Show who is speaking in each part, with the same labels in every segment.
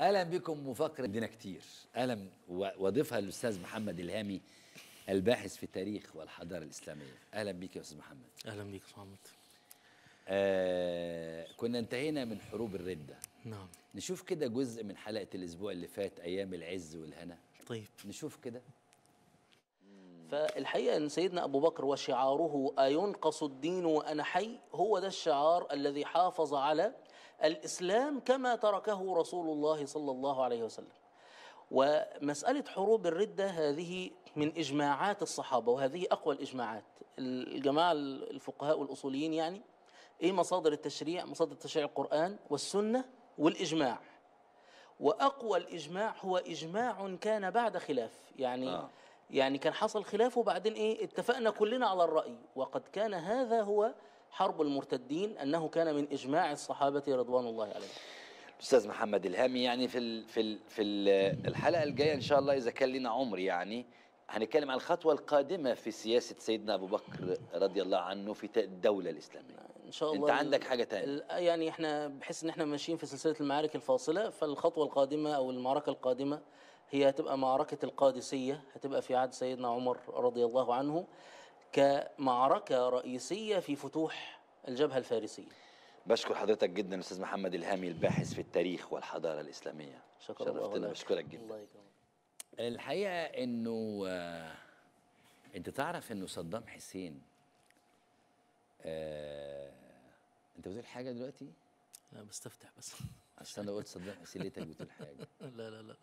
Speaker 1: اهلا بكم مفكر عندنا كتير اهلا واضيفها الاستاذ محمد الهامي الباحث في التاريخ والحضاره الاسلاميه اهلا بيك يا استاذ محمد
Speaker 2: اهلا بيك يا محمد
Speaker 1: آه كنا انتهينا من حروب الرده نعم نشوف كده جزء من حلقه الاسبوع اللي فات ايام العز والهنا طيب نشوف كده
Speaker 2: فالحقيقه ان سيدنا ابو بكر وشعاره اينقص الدين وانا حي هو ده الشعار الذي حافظ على الإسلام كما تركه رسول الله صلى الله عليه وسلم ومسألة حروب الردة هذه من إجماعات الصحابة وهذه أقوى الإجماعات الجماعة الفقهاء والأصوليين يعني إيه مصادر التشريع مصادر التشريع القرآن والسنة والإجماع وأقوى الإجماع هو إجماع كان بعد خلاف يعني آه. يعني كان حصل خلاف وبعدين إيه اتفقنا كلنا على الرأي وقد كان هذا هو حرب المرتدين أنه كان من إجماع الصحابة رضوان الله عليهم
Speaker 1: أستاذ محمد الهامي يعني في الـ في الـ في الـ الحلقة الجاية إن شاء الله إذا كان لنا عمر يعني هنتكلم عن الخطوة القادمة في سياسة سيدنا أبو بكر رضي الله عنه في الدولة الإسلامية إن شاء الله أنت عندك حاجة ثانيه
Speaker 2: يعني إحنا بحيث إن إحنا ماشيين في سلسلة المعارك الفاصلة فالخطوة القادمة أو المعركة القادمة هي هتبقى معركة القادسية هتبقى في عهد سيدنا عمر رضي الله عنه كمعركة رئيسية في فتوح الجبهة الفارسية
Speaker 1: بشكر حضرتك جدا استاذ محمد الهامي الباحث في التاريخ والحضارة الإسلامية شكرا شرفتنا بشكرك جدا الله يكرمك الحقيقة انه آه انت تعرف انه صدام حسين آه انت بتقول حاجة دلوقتي؟
Speaker 2: لا بستفتح بس
Speaker 1: اصل انا قلت صدام حسين لقيتك بتقول حاجة لا لا لا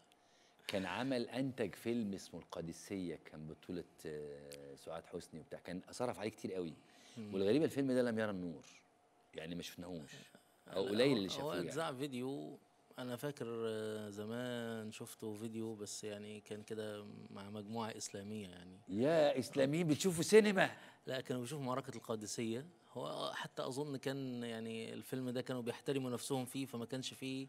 Speaker 1: كان عمل انتج فيلم اسمه القادسيه كان بطوله آه، سعاد حسني وبتاع كان صرف عليه كتير قوي والغريبه الفيلم ده لم يرى النور يعني ما شفناهوش او قليل اللي شافوه هو يعني.
Speaker 2: اتذاع فيديو انا فاكر آه، زمان شفته فيديو بس يعني كان كده مع مجموعه اسلاميه يعني يا اسلاميين بتشوفوا سينما لا كانوا بيشوفوا معركه القادسيه هو حتى اظن كان يعني الفيلم ده كانوا بيحترموا نفسهم فيه فما كانش فيه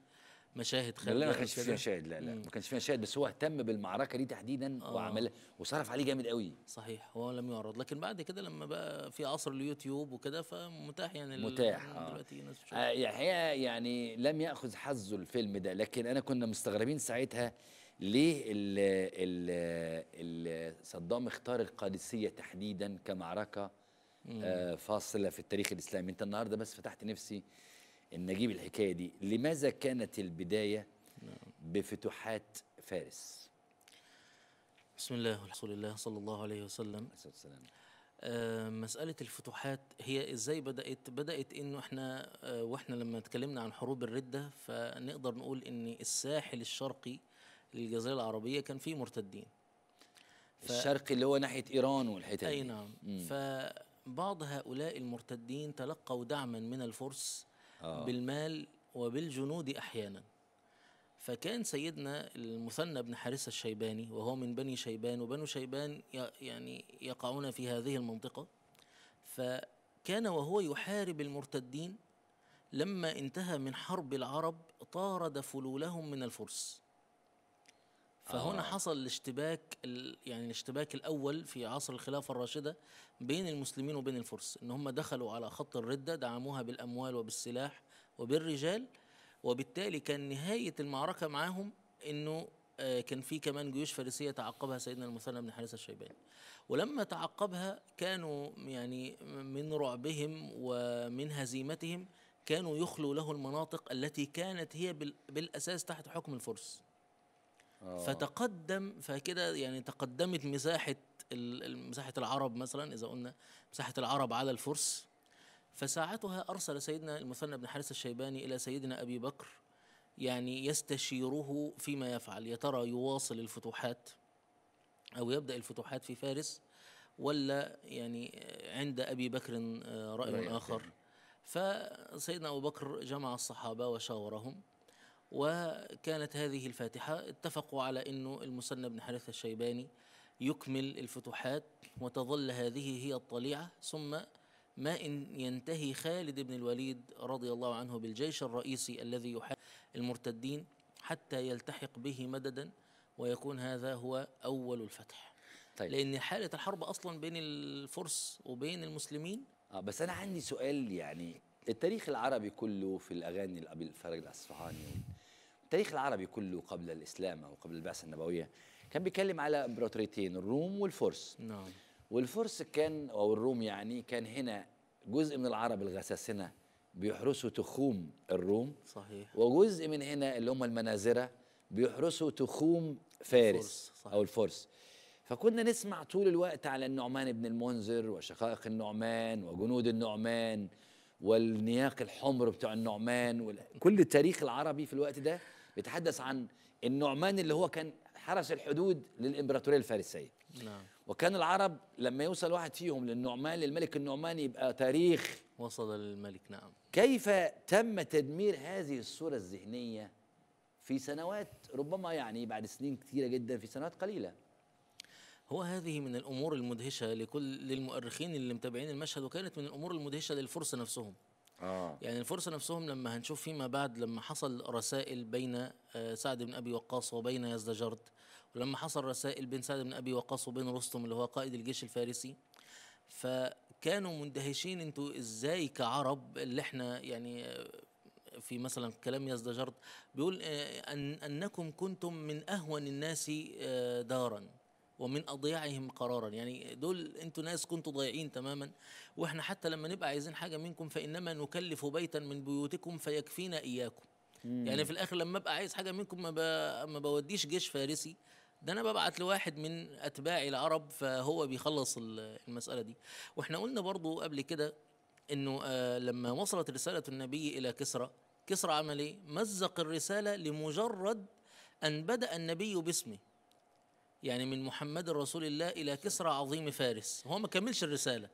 Speaker 2: مشاهد خارجيه لا ما كانش فيها مشاهد
Speaker 1: لا لا ما كانش فيها مشاهد بس هو اهتم بالمعركه دي تحديدا آه. وعمل وصرف عليه جامد قوي
Speaker 2: صحيح هو لم يعرض لكن بعد كده لما بقى في عصر اليوتيوب وكده فمتاح يعني متاح آه. دلوقتي
Speaker 1: ناس آه يعني, يعني لم ياخذ حظه الفيلم ده لكن انا كنا مستغربين ساعتها ليه الـ الـ صدام اختار القادسيه تحديدا كمعركه آه فاصله في التاريخ الاسلامي انت النهارده بس فتحت نفسي ان اجيب الحكايه دي لماذا كانت البدايه نعم.
Speaker 2: بفتوحات فارس بسم الله رسول الله صلى الله عليه وسلم والسلام. آه، مسألة الفتوحات هي ازاي بدأت بدأت انه احنا آه، واحنا لما اتكلمنا عن حروب الردة فنقدر نقول ان الساحل الشرقي للجزيرة العربية كان فيه مرتدين
Speaker 1: ف... الشرقي اللي هو
Speaker 2: ناحية ايران والحتت اي نعم مم. فبعض هؤلاء المرتدين تلقوا دعما من الفرس آه. بالمال وبالجنود أحيانا فكان سيدنا المثنى بن حارثة الشيباني وهو من بني شيبان وبنو شيبان يعني يقعون في هذه المنطقة فكان وهو يحارب المرتدين لما انتهى من حرب العرب طارد فلولهم من الفرس فهنا آه. حصل الاشتباك يعني الاشتباك الاول في عصر الخلافه الراشده بين المسلمين وبين الفرس ان هم دخلوا على خط الرده دعموها بالاموال وبالسلاح وبالرجال وبالتالي كان نهايه المعركه معاهم انه آه، كان في كمان جيوش فارسيه تعقبها سيدنا المثنى بن حارثه الشيباني ولما تعقبها كانوا يعني من رعبهم ومن هزيمتهم كانوا يخلوا له المناطق التي كانت هي بالاساس تحت حكم الفرس آه. فتقدم فكده يعني تقدمت مساحه مساحه العرب مثلا اذا قلنا مساحه العرب على الفرس فساعتها ارسل سيدنا المثنى بن حارث الشيباني الى سيدنا ابي بكر يعني يستشيره فيما يفعل يا ترى يواصل الفتوحات او يبدا الفتوحات في فارس ولا يعني عند ابي بكر آه، راي اخر فسيدنا ابو بكر جمع الصحابه وشاورهم وكانت هذه الفاتحة اتفقوا على أنه المثنى بن حارثة الشيباني يكمل الفتوحات وتظل هذه هي الطليعة ثم ما إن ينتهي خالد بن الوليد رضي الله عنه بالجيش الرئيسي الذي يحارب المرتدين حتى يلتحق به مددا ويكون هذا هو أول الفتح طيب. لأن حالة الحرب أصلا بين الفرس وبين المسلمين آه بس أنا عندي سؤال يعني
Speaker 1: التاريخ العربي كله في الأغاني لأبي الفرج الأصفهاني التاريخ العربي كله قبل الإسلام أو قبل البعثة النبوية كان بيتكلم على امبراطوريتين الروم والفرس نعم والفرس كان أو الروم يعني كان هنا جزء من العرب الغساسنة بيحرسوا تخوم الروم صحيح وجزء من هنا اللي هم المنازرة بيحرسوا تخوم فارس صحيح. أو الفرس فكنا نسمع طول الوقت على النعمان بن المنذر وشقائق النعمان وجنود النعمان والنياق الحمر بتاع النعمان كل التاريخ العربي في الوقت ده بيتحدث عن النعمان اللي هو كان حرس الحدود للامبراطوريه الفارسيه نعم. وكان العرب لما يوصل واحد فيهم للنعمان للملك النعمان يبقى تاريخ وصل للملك نعم كيف تم تدمير هذه الصوره الذهنيه في سنوات ربما يعني بعد سنين كثيره جدا في سنوات قليله
Speaker 2: هو هذه من الامور المدهشه لكل للمؤرخين اللي متابعين المشهد وكانت من الامور المدهشه للفرس نفسهم آه. يعني الفرس نفسهم لما هنشوف فيما بعد لما حصل رسائل بين آه، سعد بن ابي وقاص وبين يزدجرد ولما حصل رسائل بين سعد بن ابي وقاص وبين رستم اللي هو قائد الجيش الفارسي فكانوا مندهشين انتوا ازاي كعرب اللي احنا يعني آه، في مثلا كلام يزدجرد بيقول آه، ان انكم كنتم من اهون الناس دارا ومن أضياعهم قرارا يعني دول انتوا ناس كنتوا ضايعين تماما واحنا حتى لما نبقى عايزين حاجة منكم فإنما نكلف بيتا من بيوتكم فيكفينا إياكم مم. يعني في الآخر لما أبقى عايز حاجة منكم ما, ب... ما بوديش جيش فارسي ده انا ببعت لواحد من اتباعي العرب فهو بيخلص المساله دي واحنا قلنا برضو قبل كده انه آه لما وصلت رساله النبي الى كسرى كسرى عمل ايه مزق الرساله لمجرد ان بدا النبي باسمه يعني من محمد رسول الله إلى كسرى عظيم فارس هو ما كملش الرسالة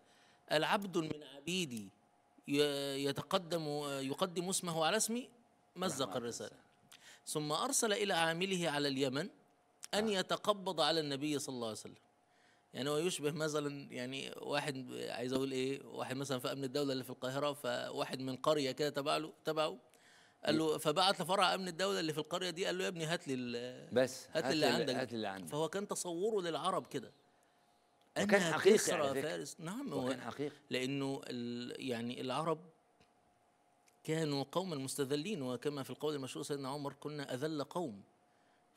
Speaker 2: قال عبد من عبيدي يتقدم يقدم اسمه على اسمي مزق نعم. الرسالة ثم أرسل إلى عامله على اليمن أن نعم. يتقبض على النبي صلى الله عليه وسلم يعني هو يشبه مثلا يعني واحد عايز اقول ايه واحد مثلا في امن الدوله اللي في القاهره فواحد من قريه كده تبع له تبعه قال له فبعت لفرع امن الدوله اللي في القريه دي قال له يا ابني هات لي
Speaker 1: بس هات لي اللي عندك هات اللي عندك
Speaker 2: فهو كان تصوره للعرب كده كان حقيقي على فارس نعم وكان حقيقي لانه يعني العرب كانوا قوما مستذلين وكما في القول المشهور سيدنا عمر كنا اذل قوم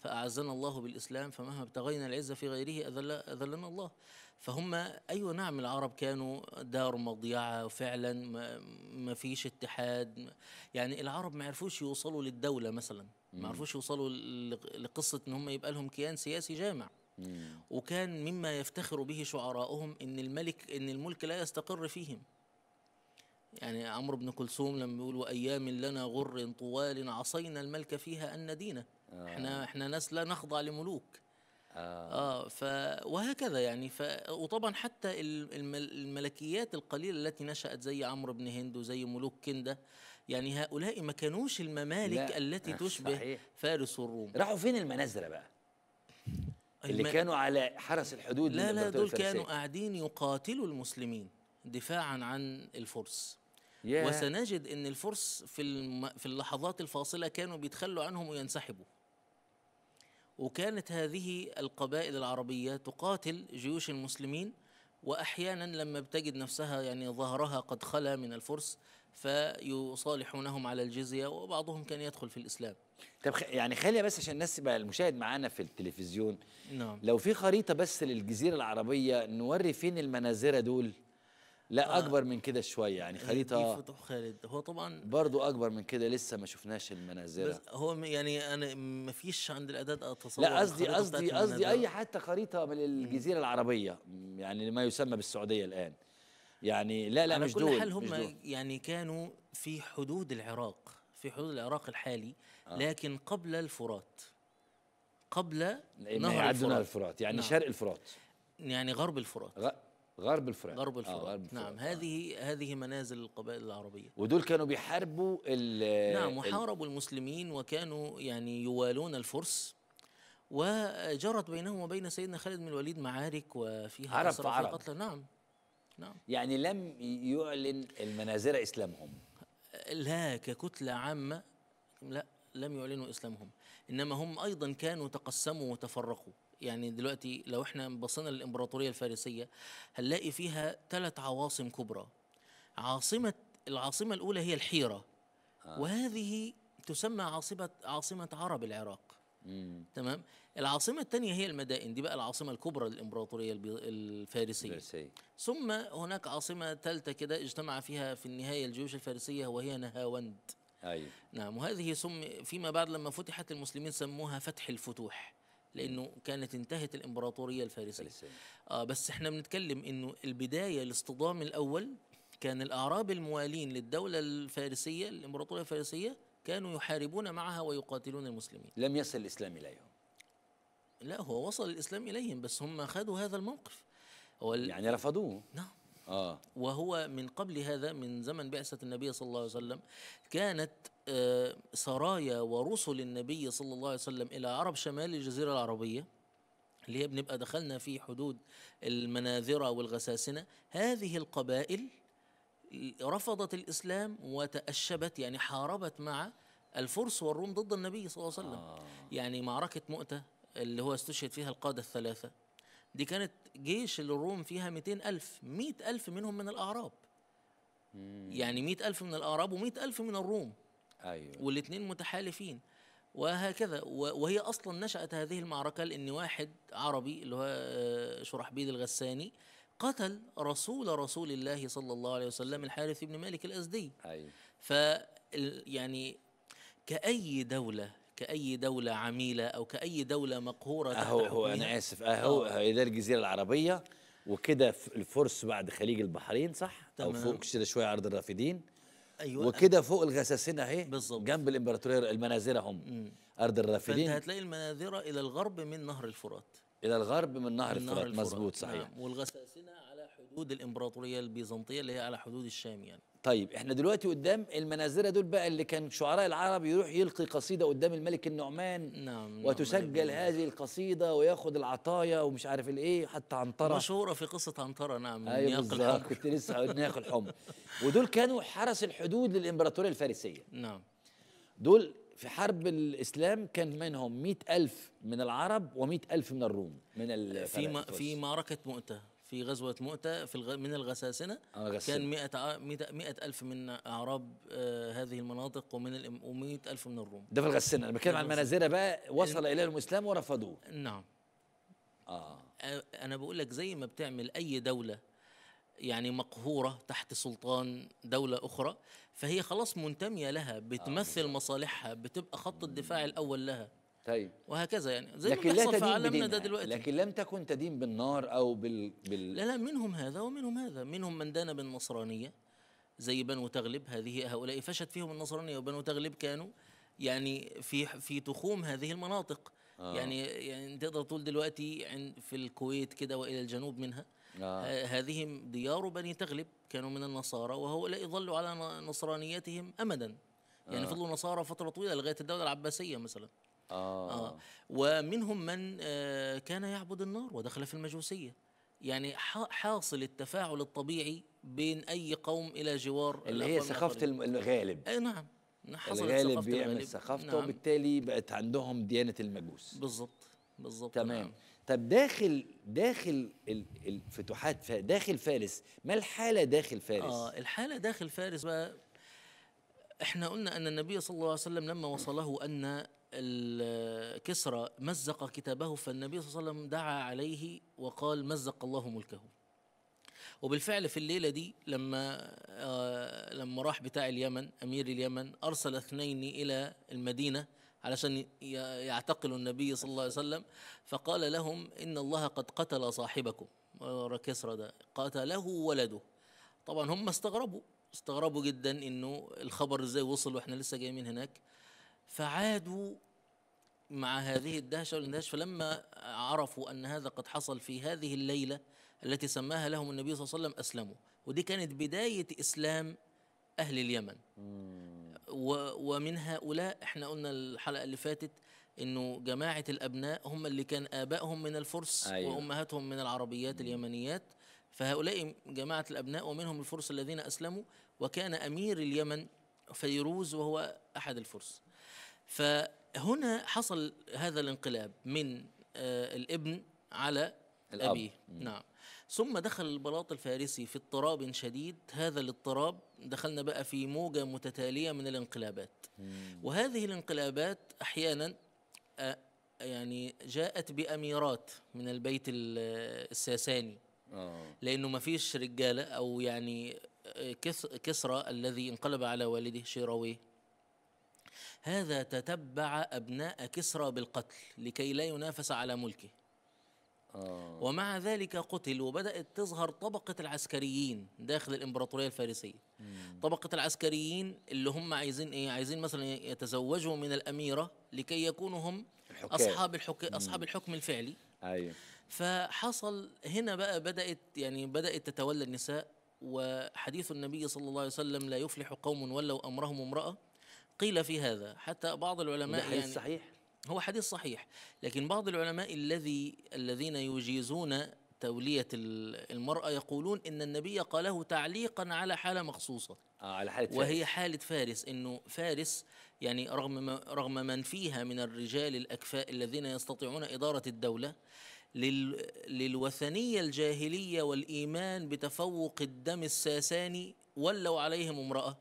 Speaker 2: فأعزنا الله بالإسلام فمهما ابتغينا العزة في غيره أذل أذلنا الله فهم أيوة نعم العرب كانوا دار مضيعة فعلا ما فيش اتحاد يعني العرب ما عرفوش يوصلوا للدولة مثلا ما عرفوش يوصلوا لقصة إن هم يبقى لهم كيان سياسي جامع وكان مما يفتخر به شعراؤهم ان الملك ان الملك لا يستقر فيهم يعني عمرو بن كلثوم لما بيقول وايام لنا غر طوال عصينا الملك فيها ان ندينا آه. احنا احنا ناس لا نخضع لملوك آه. اه ف وهكذا يعني ف وطبعا حتى الملكيات القليله التي نشات زي عمرو بن هند وزي ملوك كنده يعني هؤلاء ما كانوش الممالك لا. التي آه، تشبه صحيح. فارس والروم راحوا فين المنازله بقى اللي كانوا على حرس الحدود لا لا دول الفرسية. كانوا قاعدين يقاتلوا المسلمين دفاعا عن الفرس yeah. وسنجد ان الفرس في في اللحظات الفاصله كانوا بيتخلوا عنهم وينسحبوا وكانت هذه القبائل العربية تقاتل جيوش المسلمين وأحيانا لما بتجد نفسها يعني ظهرها قد خلى من الفرس فيصالحونهم على الجزية وبعضهم كان يدخل في الإسلام طب يعني خلينا بس عشان الناس
Speaker 1: تبقى المشاهد معانا في التلفزيون نعم. لو في خريطة بس للجزيرة العربية نوري فين المناظرة دول لا آه. اكبر من كده شويه يعني خريطه
Speaker 2: كيف خالد هو طبعا
Speaker 1: برضو اكبر من كده لسه ما شفناش المنازل
Speaker 2: هو يعني انا ما فيش عند الاعداد اتصور لا قصدي قصدي قصدي اي حتى خريطه من
Speaker 1: الجزيره العربيه يعني ما يسمى بالسعوديه الان يعني لا لا مش دول على كل حال هم
Speaker 2: يعني كانوا في حدود العراق في حدود العراق الحالي آه. لكن قبل الفرات قبل نهر الفرات. الفرات يعني نعم. شرق الفرات يعني غرب الفرات غ... غرب الفرات غرب الفرات, آه غرب الفرات. نعم آه. هذه هذه منازل القبائل العربية ودول كانوا بيحاربوا ال نعم وحاربوا المسلمين وكانوا يعني يوالون الفرس وجرت بينهم وبين سيدنا خالد بن الوليد معارك وفيها عرب في عرب قتل نعم
Speaker 1: نعم يعني لم يعلن المنازل اسلامهم
Speaker 2: لا ككتلة عامة لا لم يعلنوا اسلامهم انما هم ايضا كانوا تقسموا وتفرقوا يعني دلوقتي لو احنا بصينا للامبراطوريه الفارسيه هنلاقي فيها ثلاث عواصم كبرى عاصمه العاصمه الاولى هي الحيره آه. وهذه تسمى عاصمه عاصمه عرب العراق مم. تمام العاصمة الثانية هي المدائن دي بقى العاصمة الكبرى للإمبراطورية الفارسية الفارسية ثم هناك عاصمة ثالثة كده اجتمع فيها في النهاية الجيوش الفارسية وهي نهاوند أيوة. نعم وهذه سم فيما بعد لما فتحت المسلمين سموها فتح الفتوح لانه كانت انتهت الامبراطوريه الفارسيه آه بس احنا بنتكلم انه البدايه الاصطدام الاول كان الاعراب الموالين للدوله الفارسيه الامبراطوريه الفارسيه كانوا يحاربون معها ويقاتلون المسلمين
Speaker 1: لم يصل الاسلام
Speaker 2: اليهم لا هو وصل الاسلام اليهم بس هم خدوا هذا الموقف يعني
Speaker 1: رفضوه نعم آه.
Speaker 2: وهو من قبل هذا من زمن بعثة النبي صلى الله عليه وسلم كانت آه، سرايا ورسل النبي صلى الله عليه وسلم إلى عرب شمال الجزيرة العربية اللي هي بنبقى دخلنا في حدود المناذرة والغساسنة هذه القبائل رفضت الإسلام وتأشبت يعني حاربت مع الفرس والروم ضد النبي صلى الله عليه وسلم آه. يعني معركة مؤتة اللي هو استشهد فيها القادة الثلاثة دي كانت جيش الروم فيها 200 ألف 100 ألف منهم من الأعراب يعني 100 ألف من الأعراب و100 ألف من الروم أيوة. والاثنين متحالفين وهكذا وهي أصلا نشأت هذه المعركة لأن واحد عربي اللي هو آه، شرحبيل الغساني قتل رسول رسول الله صلى الله عليه وسلم الحارث بن مالك الأزدي أيوة. ف يعني كأي دولة كأي دولة عميلة أو كأي دولة مقهورة أهو هو أنا آسف أهو ده
Speaker 1: آه. الجزيرة العربية وكده الفرس بعد خليج البحرين صح؟ تمام. أو فوق كده شوية عرض الرافدين
Speaker 2: أيوة وكده
Speaker 1: فوق الغساسنة أهي بالظبط جنب الإمبراطورية المناذرة هم أرض الرافدين فأنت
Speaker 2: هتلاقي المناذرة إلى الغرب من نهر الفرات
Speaker 1: إلى الغرب من نهر من الفرات مظبوط صحيح
Speaker 2: نعم والغساسنة على حدود الإمبراطورية البيزنطية اللي هي على حدود الشام يعني
Speaker 1: طيب احنا دلوقتي قدام المنازره دول بقى اللي كان شعراء العرب يروح يلقي قصيده قدام الملك النعمان نعم وتسجل نعم هذه القصيده وياخد العطايا ومش عارف الايه حتى عنتره
Speaker 2: مشهوره في قصه عنتره نعم ايوه بالظبط كنت لسه نياق الحمر
Speaker 1: ودول كانوا حرس الحدود للامبراطوريه الفارسيه نعم دول في حرب الإسلام كان منهم 100 ألف من العرب و100 ألف من الروم من في, في
Speaker 2: معركة مؤتة في غزوة مؤتة في الغ... من الغساسنة آه كان 100 مئة ألف من أعراب آه هذه المناطق ومن الام... و ألف من الروم ده في الغساسنة أنا بتكلم عن المنازلة بقى وصل
Speaker 1: إليهم الإسلام ورفضوه
Speaker 2: نعم آه أنا بقول لك زي ما بتعمل أي دولة يعني مقهورة تحت سلطان دولة أخرى فهي خلاص منتمية لها بتمثل آه. مصالحها بتبقى خط الدفاع الأول لها طيب وهكذا يعني زي لكن ما تدين في عالمنا ده دلوقتي لكن
Speaker 1: لم تكن تدين بالنار او بال, بال... لا
Speaker 2: لا منهم هذا ومنهم هذا منهم من دان بالنصرانيه زي بنو تغلب هذه هؤلاء فشت فيهم النصرانيه وبنو تغلب كانوا يعني في في تخوم هذه المناطق آه. يعني يعني تقدر تقول دلوقتي في الكويت كده والى الجنوب منها آه. آه. هذه ديار بني تغلب كانوا من النصارى وهؤلاء ظلوا على نصرانيتهم امدا يعني آه. فضلوا نصارى فتره طويله لغايه الدوله العباسيه مثلا آه. آه. ومنهم من آه كان يعبد النار ودخل في المجوسية يعني حاصل التفاعل الطبيعي بين أي قوم إلى جوار اللي هي ثقافة الغالب أي نعم الغالب بيعمل ثقافته نعم.
Speaker 1: وبالتالي بقت عندهم ديانة المجوس بالظبط بالظبط تمام نعم. طب داخل داخل الفتوحات داخل فارس ما الحالة داخل فارس؟ آه
Speaker 2: الحالة داخل فارس بقى احنا قلنا أن النبي صلى الله عليه وسلم لما وصله أن كسرى مزق كتابه فالنبي صلى الله عليه وسلم دعا عليه وقال مزق الله ملكه وبالفعل في الليله دي لما آه لما راح بتاع اليمن امير اليمن ارسل اثنين الى المدينه علشان يعتقلوا النبي صلى الله عليه وسلم فقال لهم ان الله قد قتل صاحبكم كسرى ده قتله ولده طبعا هم استغربوا استغربوا جدا انه الخبر ازاي وصل واحنا لسه جايين من هناك فعادوا مع هذه الدهشة والاندهاش فلما عرفوا أن هذا قد حصل في هذه الليلة التي سماها لهم النبي صلى الله عليه وسلم أسلموا ودي كانت بداية إسلام أهل اليمن ومن هؤلاء احنا قلنا الحلقة اللي فاتت انه جماعة الابناء هم اللي كان ابائهم من الفرس أيوة. وامهاتهم من العربيات اليمنيات فهؤلاء جماعة الابناء ومنهم الفرس الذين اسلموا وكان امير اليمن فيروز وهو احد الفرس فهنا حصل هذا الانقلاب من آه، الابن على الأب. أبيه نعم ثم دخل البلاط الفارسي في اضطراب شديد هذا الاضطراب دخلنا بقى في موجة متتالية من الانقلابات وهذه الانقلابات أحيانا آه، يعني جاءت بأميرات من البيت آه، الساساني لأنه ما فيش رجالة أو يعني كسرى الذي انقلب على والده شيراويه هذا تتبع أبناء كسرى بالقتل لكي لا ينافس على ملكه آه. ومع ذلك قتل وبدأت تظهر طبقة العسكريين داخل الإمبراطورية الفارسية طبقة العسكريين اللي هم عايزين إيه عايزين مثلا يتزوجوا من الأميرة لكي يكونوا هم أصحاب الحك... أصحاب الحكم الفعلي أيوه. فحصل هنا بقى بدأت يعني بدأت تتولى النساء وحديث النبي صلى الله عليه وسلم لا يفلح قوم ولوا أمرهم امرأة قيل في هذا حتى بعض العلماء حديث يعني صحيح هو حديث صحيح لكن بعض العلماء الذي الذين يجيزون تولية المرأة يقولون إن النبي قاله تعليقا على حالة مخصوصة آه على حالة وهي فارس. حالة فارس إنه فارس يعني رغم ما رغم من فيها من الرجال الأكفاء الذين يستطيعون إدارة الدولة لل للوثنية الجاهلية والإيمان بتفوق الدم الساساني ولوا عليهم امرأة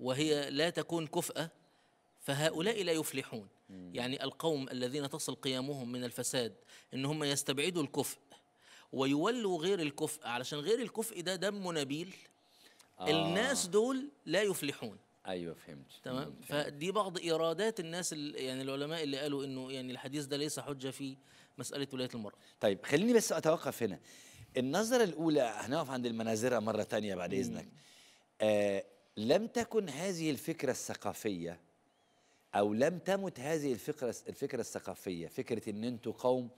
Speaker 2: وهي لا تكون كفأة فهؤلاء لا يفلحون يعني القوم الذين تصل قيامهم من الفساد ان هم يستبعدوا الكفء ويولوا غير الكفء علشان غير الكفء ده دم نبيل
Speaker 1: آه. الناس
Speaker 2: دول لا يفلحون
Speaker 1: ايوه فهمت تمام
Speaker 2: فدي بعض ايرادات الناس اللي يعني العلماء اللي قالوا انه يعني الحديث ده ليس حجه في مساله ولايه المراه
Speaker 1: طيب خليني بس اتوقف هنا النظره الاولى هنقف عند المناظره مره تانية بعد اذنك آه لم تكن هذه الفكرة الثقافية أو لم تمت هذه الفكرة الفكرة الثقافية فكرة إن أنتوا قوم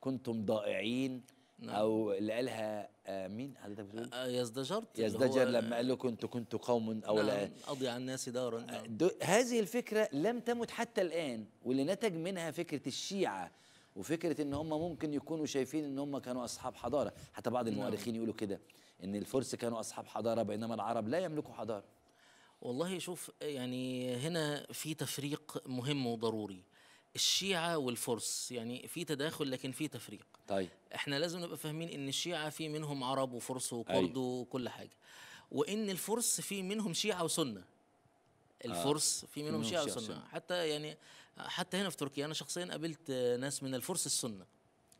Speaker 1: كنتم ضائعين نعم. أو اللي قالها آه، مين حضرتك بتقول؟ آه، يزدجرت يزدجر لما قال لكم أنتوا كنتوا قوم أو نعم أضي الناس دارا آه، نعم. هذه الفكرة لم تمت حتى الآن واللي نتج منها فكرة الشيعة وفكره ان هم ممكن يكونوا شايفين ان هم كانوا اصحاب حضاره حتى بعض نعم. المؤرخين
Speaker 2: يقولوا كده ان الفرس كانوا اصحاب حضاره بينما العرب لا يملكوا حضاره والله شوف يعني هنا في تفريق مهم وضروري الشيعة والفرس يعني في تداخل لكن في تفريق طيب احنا لازم نبقى فاهمين ان الشيعة في منهم عرب وفرس وكرد أيوه. وكل حاجة وان الفرس في منهم شيعة وسنة آه.
Speaker 1: الفرس في منهم شيعة وسنة
Speaker 2: حتى يعني حتى هنا في تركيا انا شخصيا قابلت ناس من الفرس السنة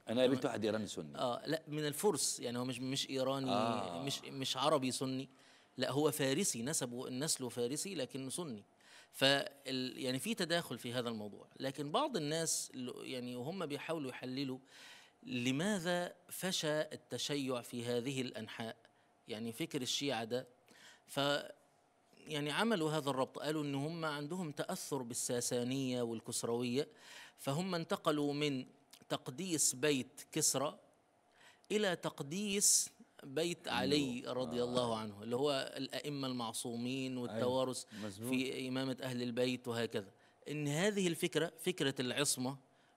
Speaker 2: انا قابلت واحد ايراني سني اه لا من الفرس يعني هو مش مش ايراني آه. مش مش عربي سني لا هو فارسي نسبه نسله فارسي لكنه سني ف يعني في تداخل في هذا الموضوع لكن بعض الناس يعني وهم بيحاولوا يحللوا لماذا فشى التشيع في هذه الانحاء يعني فكر الشيعة ده ف يعني عملوا هذا الربط قالوا ان هم عندهم تاثر بالساسانيه والكسرويه فهم انتقلوا من تقديس بيت كسرى الى تقديس بيت علي آه. رضي الله عنه اللي هو الأئمة المعصومين أيوه، والتوارث في إمامة أهل البيت وهكذا إن هذه الفكرة فكرة العصمة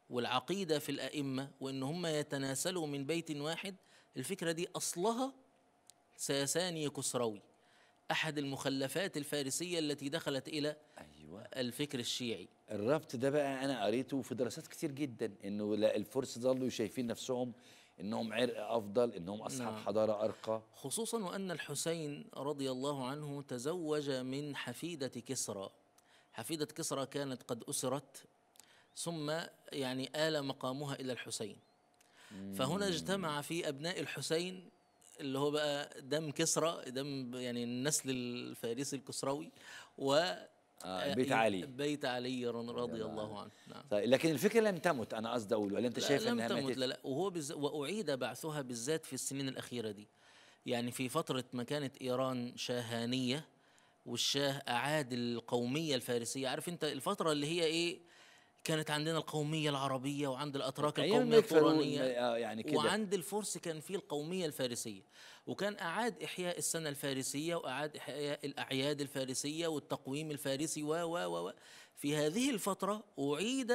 Speaker 2: والعقيدة في الأئمة وإن هم يتناسلوا من بيت واحد الفكرة دي أصلها ساساني كسروي أحد المخلفات الفارسية التي دخلت إلى أيوة. الفكر الشيعي
Speaker 1: الربط ده بقى أنا قريته في دراسات كتير جدا إنه الفرس ظلوا شايفين نفسهم انهم عرق افضل انهم اصحاب نعم. حضاره
Speaker 2: ارقى خصوصا وان الحسين رضي الله عنه تزوج من حفيده كسرى حفيده كسرى كانت قد اسرت ثم يعني آل مقامها إلى الحسين فهنا اجتمع في أبناء الحسين اللي هو بقى دم كسرى دم يعني النسل الفارسي الكسروي و
Speaker 1: آه، آه، بيت علي
Speaker 2: بيت علي رضي الله عنه
Speaker 1: نعم طيب لكن الفكره لم تمت انا قصدي اقول ولا انت شايف لم انها تمت ماتت؟ لا
Speaker 2: لا وهو بز... واعيد بعثها بالذات في السنين الاخيره دي يعني في فتره ما كانت ايران شاهانيه والشاه اعاد القوميه الفارسيه عارف انت الفتره اللي هي ايه كانت عندنا القوميه العربيه وعند الاتراك القوميه الفرعونيه آه، يعني وعند الفرس كان في القوميه الفارسيه وكان اعاد احياء السنه الفارسيه واعاد احياء الاعياد الفارسيه والتقويم الفارسي و و و في هذه الفتره اعيد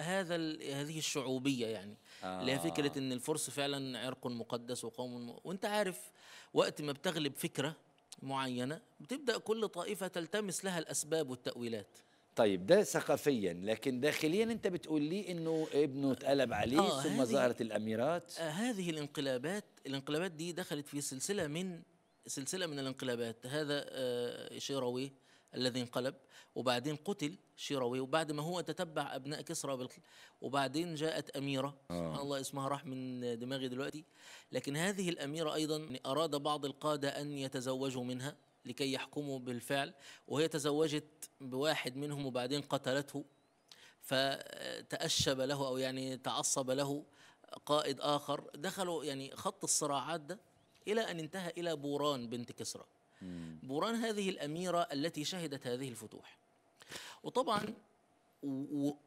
Speaker 2: هذا هذه الشعوبيه يعني آه. اللي هي آه. فكره ان الفرس فعلا عرق مقدس وقوم م... وانت عارف وقت ما بتغلب فكره معينه بتبدا كل طائفه تلتمس لها الاسباب والتاويلات طيب ده ثقافيا لكن داخليا انت بتقول لي انه ابنه
Speaker 1: اتقلب عليه آه ثم ظهرت الاميرات
Speaker 2: آه هذه الانقلابات الانقلابات دي دخلت في سلسله من سلسله من الانقلابات هذا آه الذي انقلب وبعدين قتل شيروي وبعد ما هو تتبع ابناء كسرى وبعدين جاءت اميره آه. سبحان الله اسمها راح من دماغي دلوقتي لكن هذه الاميره ايضا اراد بعض القاده ان يتزوجوا منها لكي يحكموا بالفعل وهي تزوجت بواحد منهم وبعدين قتلته فتأشب له أو يعني تعصب له قائد آخر دخلوا يعني خط الصراعات ده إلى أن انتهى إلى بوران بنت كسرى بوران هذه الأميرة التي شهدت هذه الفتوح وطبعا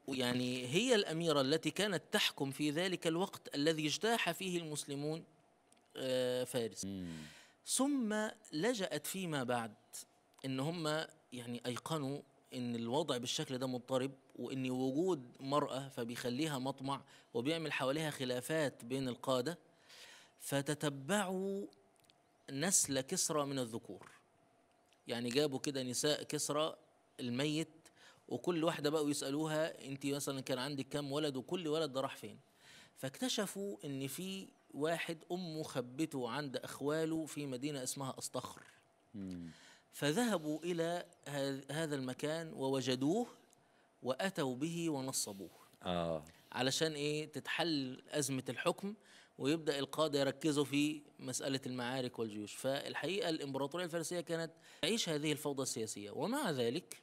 Speaker 2: ويعني هي الأميرة التي كانت تحكم في ذلك الوقت الذي اجتاح فيه المسلمون آه، فارس ثم لجأت فيما بعد إن هم يعني ايقنوا ان الوضع بالشكل ده مضطرب وان وجود مراه فبيخليها مطمع وبيعمل حواليها خلافات بين القاده فتتبعوا نسل كسرى من الذكور يعني جابوا كده نساء كسرى الميت وكل واحده بقوا يسالوها انت مثلا كان عندك كام ولد وكل ولد ده راح فين فاكتشفوا ان في واحد امه خبته عند اخواله في مدينه اسمها اسطخر فذهبوا إلى هذا المكان ووجدوه وأتوا به ونصبوه آه. علشان إيه تتحل أزمة الحكم ويبدأ القادة يركزوا في مسألة المعارك والجيوش فالحقيقة الإمبراطورية الفارسية كانت تعيش هذه الفوضى السياسية ومع ذلك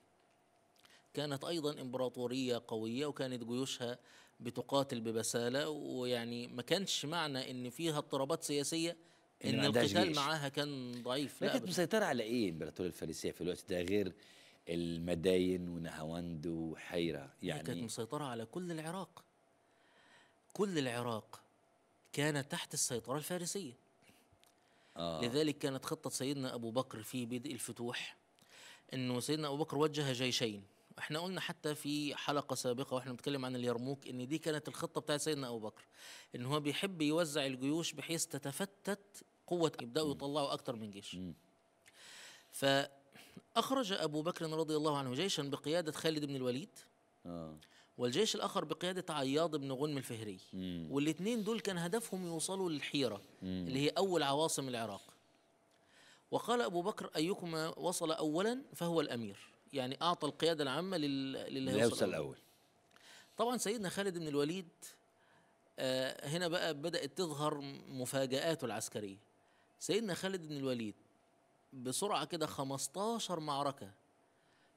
Speaker 2: كانت أيضا إمبراطورية قوية وكانت جيوشها بتقاتل ببسالة ويعني ما كانش معنى إن فيها اضطرابات سياسية
Speaker 1: إن, إن القتال جيش. معاها
Speaker 2: كان ضعيف لا كانت
Speaker 1: مسيطرة على إيه الإمبراطورية الفارسية في الوقت ده غير المداين ونهاوند وحيرة يعني كانت
Speaker 2: مسيطرة على كل العراق كل العراق كان تحت السيطرة الفارسية
Speaker 1: آه. لذلك
Speaker 2: كانت خطة سيدنا أبو بكر في بدء الفتوح أنه سيدنا أبو بكر وجه جيشين احنا قلنا حتى في حلقه سابقه واحنا بنتكلم عن اليرموك ان دي كانت الخطه بتاعت سيدنا ابو بكر ان هو بيحب يوزع الجيوش بحيث تتفتت قوة يبدأوا يطلعوا أكثر من جيش فأخرج أبو بكر رضي الله عنه جيشا بقيادة خالد بن الوليد آه. والجيش الآخر بقيادة عياض بن غنم الفهري والاثنين دول كان هدفهم يوصلوا للحيرة اللي هي أول عواصم العراق وقال أبو بكر أيكما وصل أولا فهو الأمير يعني أعطى القيادة العامة للي هيوصل الأول طبعا سيدنا خالد بن الوليد آه، هنا بقى بدأت تظهر مفاجآته العسكرية سيدنا خالد بن الوليد بسرعة كده 15 معركة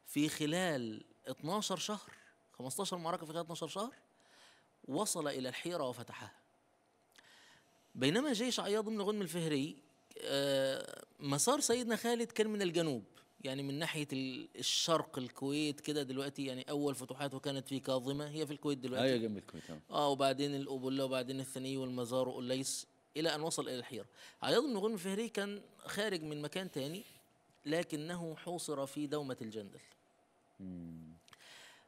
Speaker 2: في خلال 12 شهر 15 معركة في خلال 12 شهر وصل إلى الحيرة وفتحها بينما جيش عياض بن غنم الفهري آه، مسار سيدنا خالد كان من الجنوب يعني من ناحيه الشرق الكويت كده دلوقتي يعني اول فتوحاته كانت في كاظمه هي في الكويت دلوقتي ايوه جنب الكويت اه, آه، وبعدين القبله وبعدين الثنيه والمزار وقليس إلى أن وصل إلى الحيرة عياض بن غنم الفهري كان خارج من مكان تاني لكنه حوصر في دومة الجندل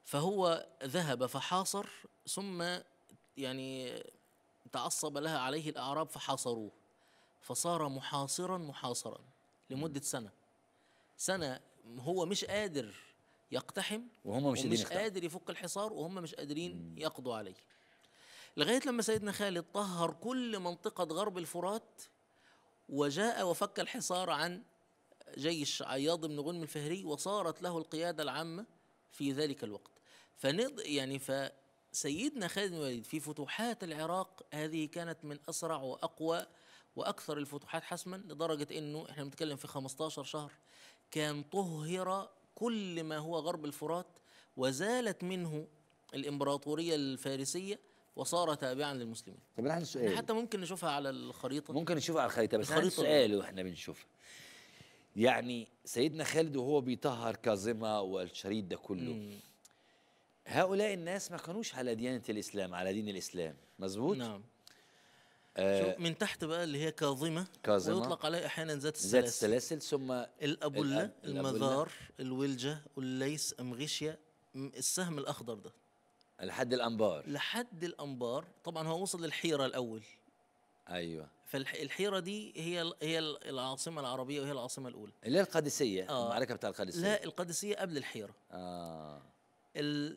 Speaker 2: فهو ذهب فحاصر ثم يعني تعصب لها عليه الأعراب فحاصروه فصار محاصرا محاصرا لمدة سنة سنة هو مش قادر يقتحم وهم مش, مش قادر يفك الحصار وهم مش قادرين يقضوا عليه لغاية لما سيدنا خالد طهر كل منطقة غرب الفرات وجاء وفك الحصار عن جيش عياض بن غنم الفهري وصارت له القيادة العامة في ذلك الوقت فنض يعني فسيدنا خالد بن الوليد في فتوحات العراق هذه كانت من أسرع وأقوى وأكثر الفتوحات حسما لدرجة أنه إحنا بنتكلم في 15 شهر كان طهر كل ما هو غرب الفرات وزالت منه الإمبراطورية الفارسية وصار تابعا للمسلمين طب احنا سؤال حتى ممكن نشوفها على الخريطه ممكن
Speaker 1: نشوفها على الخريطه بس الخريطة سؤال واحنا بنشوفها يعني سيدنا خالد وهو بيطهر كاظمه والشريط ده كله مم. هؤلاء الناس ما كانوش على ديانه الاسلام على دين الاسلام مظبوط نعم آه
Speaker 2: من تحت بقى اللي هي كاظمه كاظمه ويطلق عليها احيانا ذات السلاسل ذات السلاسل ثم الابله الأب المذار الولجه والليس امغيشيا السهم الاخضر ده
Speaker 1: لحد الانبار
Speaker 2: لحد الانبار طبعا هو وصل للحيره الاول ايوه فالحيره دي هي هي العاصمه العربيه وهي العاصمه الاولى
Speaker 1: اللي هي القادسيه آه. المعركه بتاع القادسيه لا
Speaker 2: القادسيه قبل الحيره اه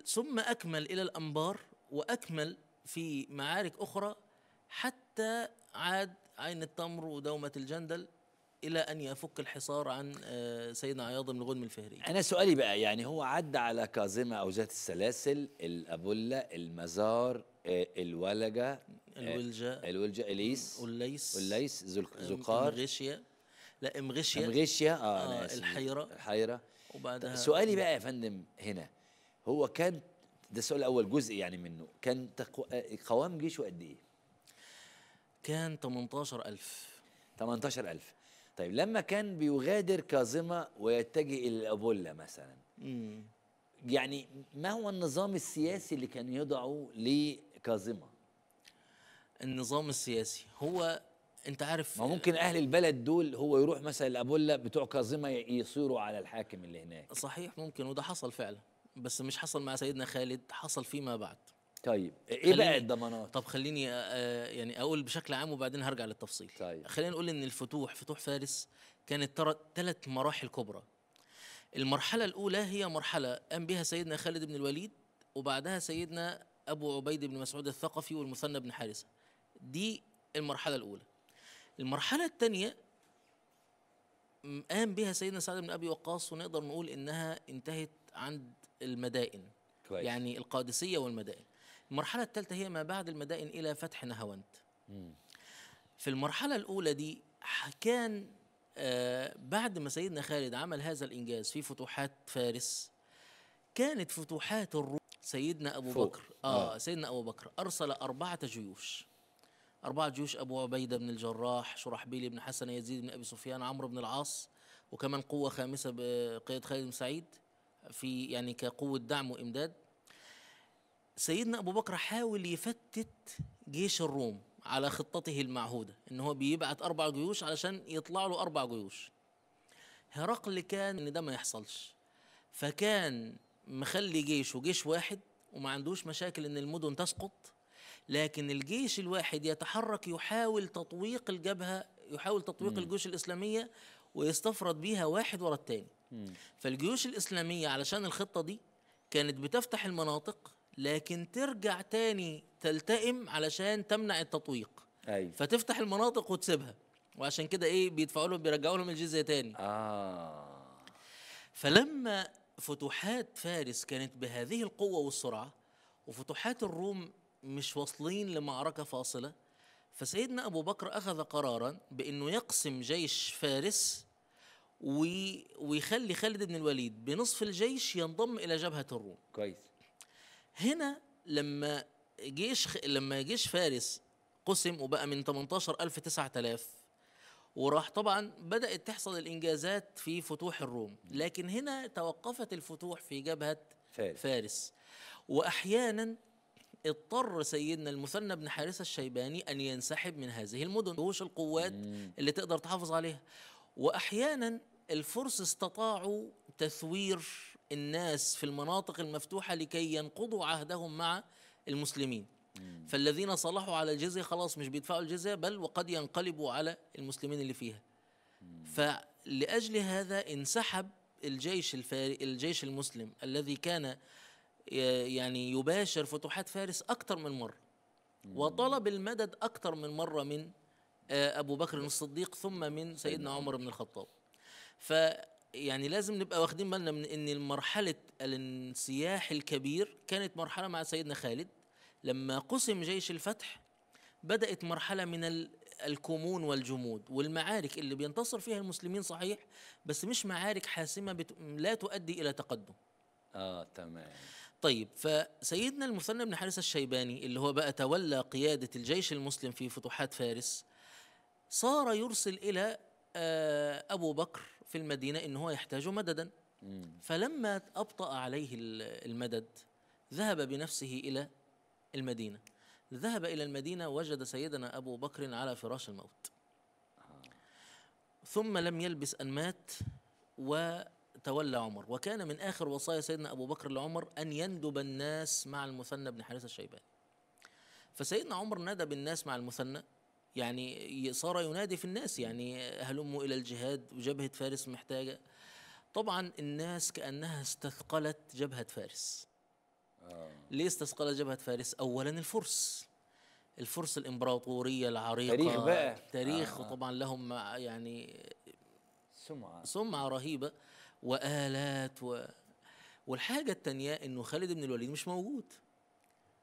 Speaker 2: ثم اكمل الى الانبار واكمل في معارك اخرى حتى عاد عين التمر ودومه الجندل الى ان يفك الحصار عن آه، سيدنا عياض بن غنم الفهري انا
Speaker 1: سؤالي بقى يعني هو عدى على كاظمه او ذات السلاسل الابله المزار آه، الولجه آه، الولجه الولجه اليس الليس الليس زقار غشيه لا امغشيه امغشيه اه, آه الحيره الحيره وبعدها طيب، سؤالي بقى يا فندم هنا هو كان ده السؤال الاول جزء يعني منه كان تقو... قوام جيشه قد ايه؟ كان 18000 18000 طيب لما كان بيغادر كاظمه ويتجه الى الابوله مثلا مم. يعني ما هو النظام السياسي اللي كان يضعه لكاظمه النظام السياسي هو انت عارف ما ممكن اهل البلد
Speaker 2: دول هو يروح مثلا الابوله بتوع كاظمه يصيروا على الحاكم اللي هناك صحيح ممكن وده حصل فعلا بس مش حصل مع سيدنا خالد حصل فيما بعد طيب ايه بقى الضمانات طب خليني آه، آه، يعني اقول بشكل عام وبعدين هرجع للتفصيل طيب. خلينا نقول ان الفتوح فتوح فارس كانت ترى ثلاث مراحل كبرى المرحله الاولى هي مرحله قام بها سيدنا خالد بن الوليد وبعدها سيدنا ابو عبيد بن مسعود الثقفي والمثنى بن حارثه دي المرحله الاولى المرحله الثانيه قام بها سيدنا سعد بن ابي وقاص ونقدر نقول انها انتهت عند المدائن كويس. يعني القادسيه والمدائن المرحلة الثالثة هي ما بعد المدائن إلى فتح نهاوند في المرحلة الأولى دي كان آه، بعد ما سيدنا خالد عمل هذا الإنجاز في فتوحات فارس كانت فتوحات الروم سيدنا أبو فوق. بكر آه, آه سيدنا أبو بكر أرسل أربعة جيوش أربعة جيوش أبو عبيدة بن الجراح شرحبيل بن حسن يزيد بن أبي سفيان عمرو بن العاص وكمان قوة خامسة بقيادة خالد بن سعيد في يعني كقوة دعم وإمداد سيدنا أبو بكر حاول يفتت جيش الروم على خطته المعهودة إن هو بيبعت أربع جيوش علشان يطلع له أربع جيوش هرقل كان إن ده ما يحصلش فكان مخلي جيشه جيش واحد وما عندوش مشاكل إن المدن تسقط لكن الجيش الواحد يتحرك يحاول تطويق الجبهة يحاول تطويق مم. الجيوش الإسلامية ويستفرد بيها واحد ورا الثاني فالجيوش الإسلامية علشان الخطة دي كانت بتفتح المناطق لكن ترجع تاني تلتئم علشان تمنع التطويق أيوة. فتفتح المناطق وتسيبها وعشان كده ايه بيدفعوا لهم بيرجعوا لهم الجزيه تاني اه فلما فتوحات فارس كانت بهذه القوه والسرعه وفتوحات الروم مش واصلين لمعركه فاصله فسيدنا ابو بكر اخذ قرارا بانه يقسم جيش فارس ويخلي خالد بن الوليد بنصف الجيش ينضم الى جبهه الروم كويس هنا لما جيش لما جيش فارس قسم وبقى من 18000 9000 وراح طبعا بدات تحصل الانجازات في فتوح الروم لكن هنا توقفت الفتوح في جبهه فارس, فارس. واحيانا اضطر سيدنا المثنى بن حارثه الشيباني ان ينسحب من هذه المدن ملوش القوات اللي تقدر تحافظ عليها واحيانا الفرس استطاعوا تثوير الناس في المناطق المفتوحة لكي ينقضوا عهدهم مع المسلمين فالذين صلحوا على الجزية خلاص مش بيدفعوا الجزية بل وقد ينقلبوا على المسلمين اللي فيها فلأجل هذا انسحب الجيش الفار... الجيش المسلم الذي كان يعني يباشر فتوحات فارس أكثر من مرة وطلب المدد أكثر من مرة من آه، أبو بكر الصديق ثم من سيدنا عمر بن الخطاب ف يعني لازم نبقى واخدين بالنا من ان مرحله الانسياح الكبير كانت مرحله مع سيدنا خالد لما قسم جيش الفتح بدات مرحله من الكمون والجمود والمعارك اللي بينتصر فيها المسلمين صحيح بس مش معارك حاسمه بت... لا تؤدي الى تقدم اه تمام طيب فسيدنا المثنى بن حارثه الشيباني اللي هو بقى تولى قياده الجيش المسلم في فتوحات فارس صار يرسل الى آه، أبو بكر في المدينة إن هو يحتاج مددا فلما أبطأ عليه المدد ذهب بنفسه إلى المدينة ذهب إلى المدينة وجد سيدنا أبو بكر على فراش الموت آه. ثم لم يلبس أن مات وتولى عمر وكان من آخر وصايا سيدنا أبو بكر لعمر أن يندب الناس مع المثنى بن حارثة الشيباني فسيدنا عمر ندب الناس مع المثنى يعني صار ينادي في الناس يعني هلموا إلى الجهاد وجبهة فارس محتاجة طبعا الناس كأنها استثقلت جبهة فارس آه. ليه استثقلت جبهة فارس أولا الفرس الفرس الإمبراطورية العريقة تاريخ بقى تاريخ آه. طبعا لهم يعني سمعة سمعة رهيبة وآلات و... والحاجة الثانيه إنه خالد بن الوليد مش موجود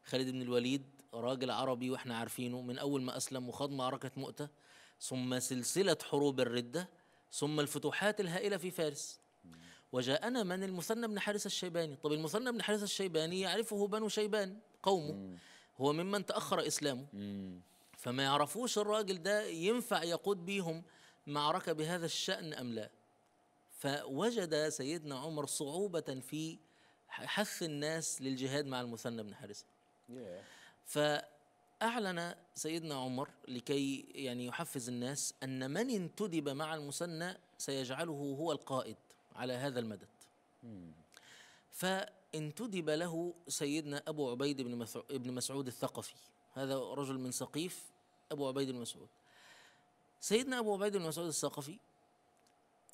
Speaker 2: خالد بن الوليد راجل عربي واحنا عارفينه من اول ما اسلم وخاض معركه مؤته ثم سلسله حروب الرده ثم الفتوحات الهائله في فارس وجاءنا من المثنى بن حارثه الشيباني طب المثنى بن حارثه الشيباني يعرفه بنو شيبان قومه هو ممن تاخر اسلامه فما يعرفوش الراجل ده ينفع يقود بيهم معركه بهذا الشان ام لا فوجد سيدنا عمر صعوبه في حث الناس للجهاد مع المثنى بن حارثه yeah. فأعلن سيدنا عمر لكي يعني يحفز الناس أن من انتدب مع المثنى سيجعله هو القائد على هذا المدد فانتدب له سيدنا أبو عبيد بن مسعود الثقفي هذا رجل من سقيف أبو عبيد بن مسعود سيدنا أبو عبيد بن مسعود الثقفي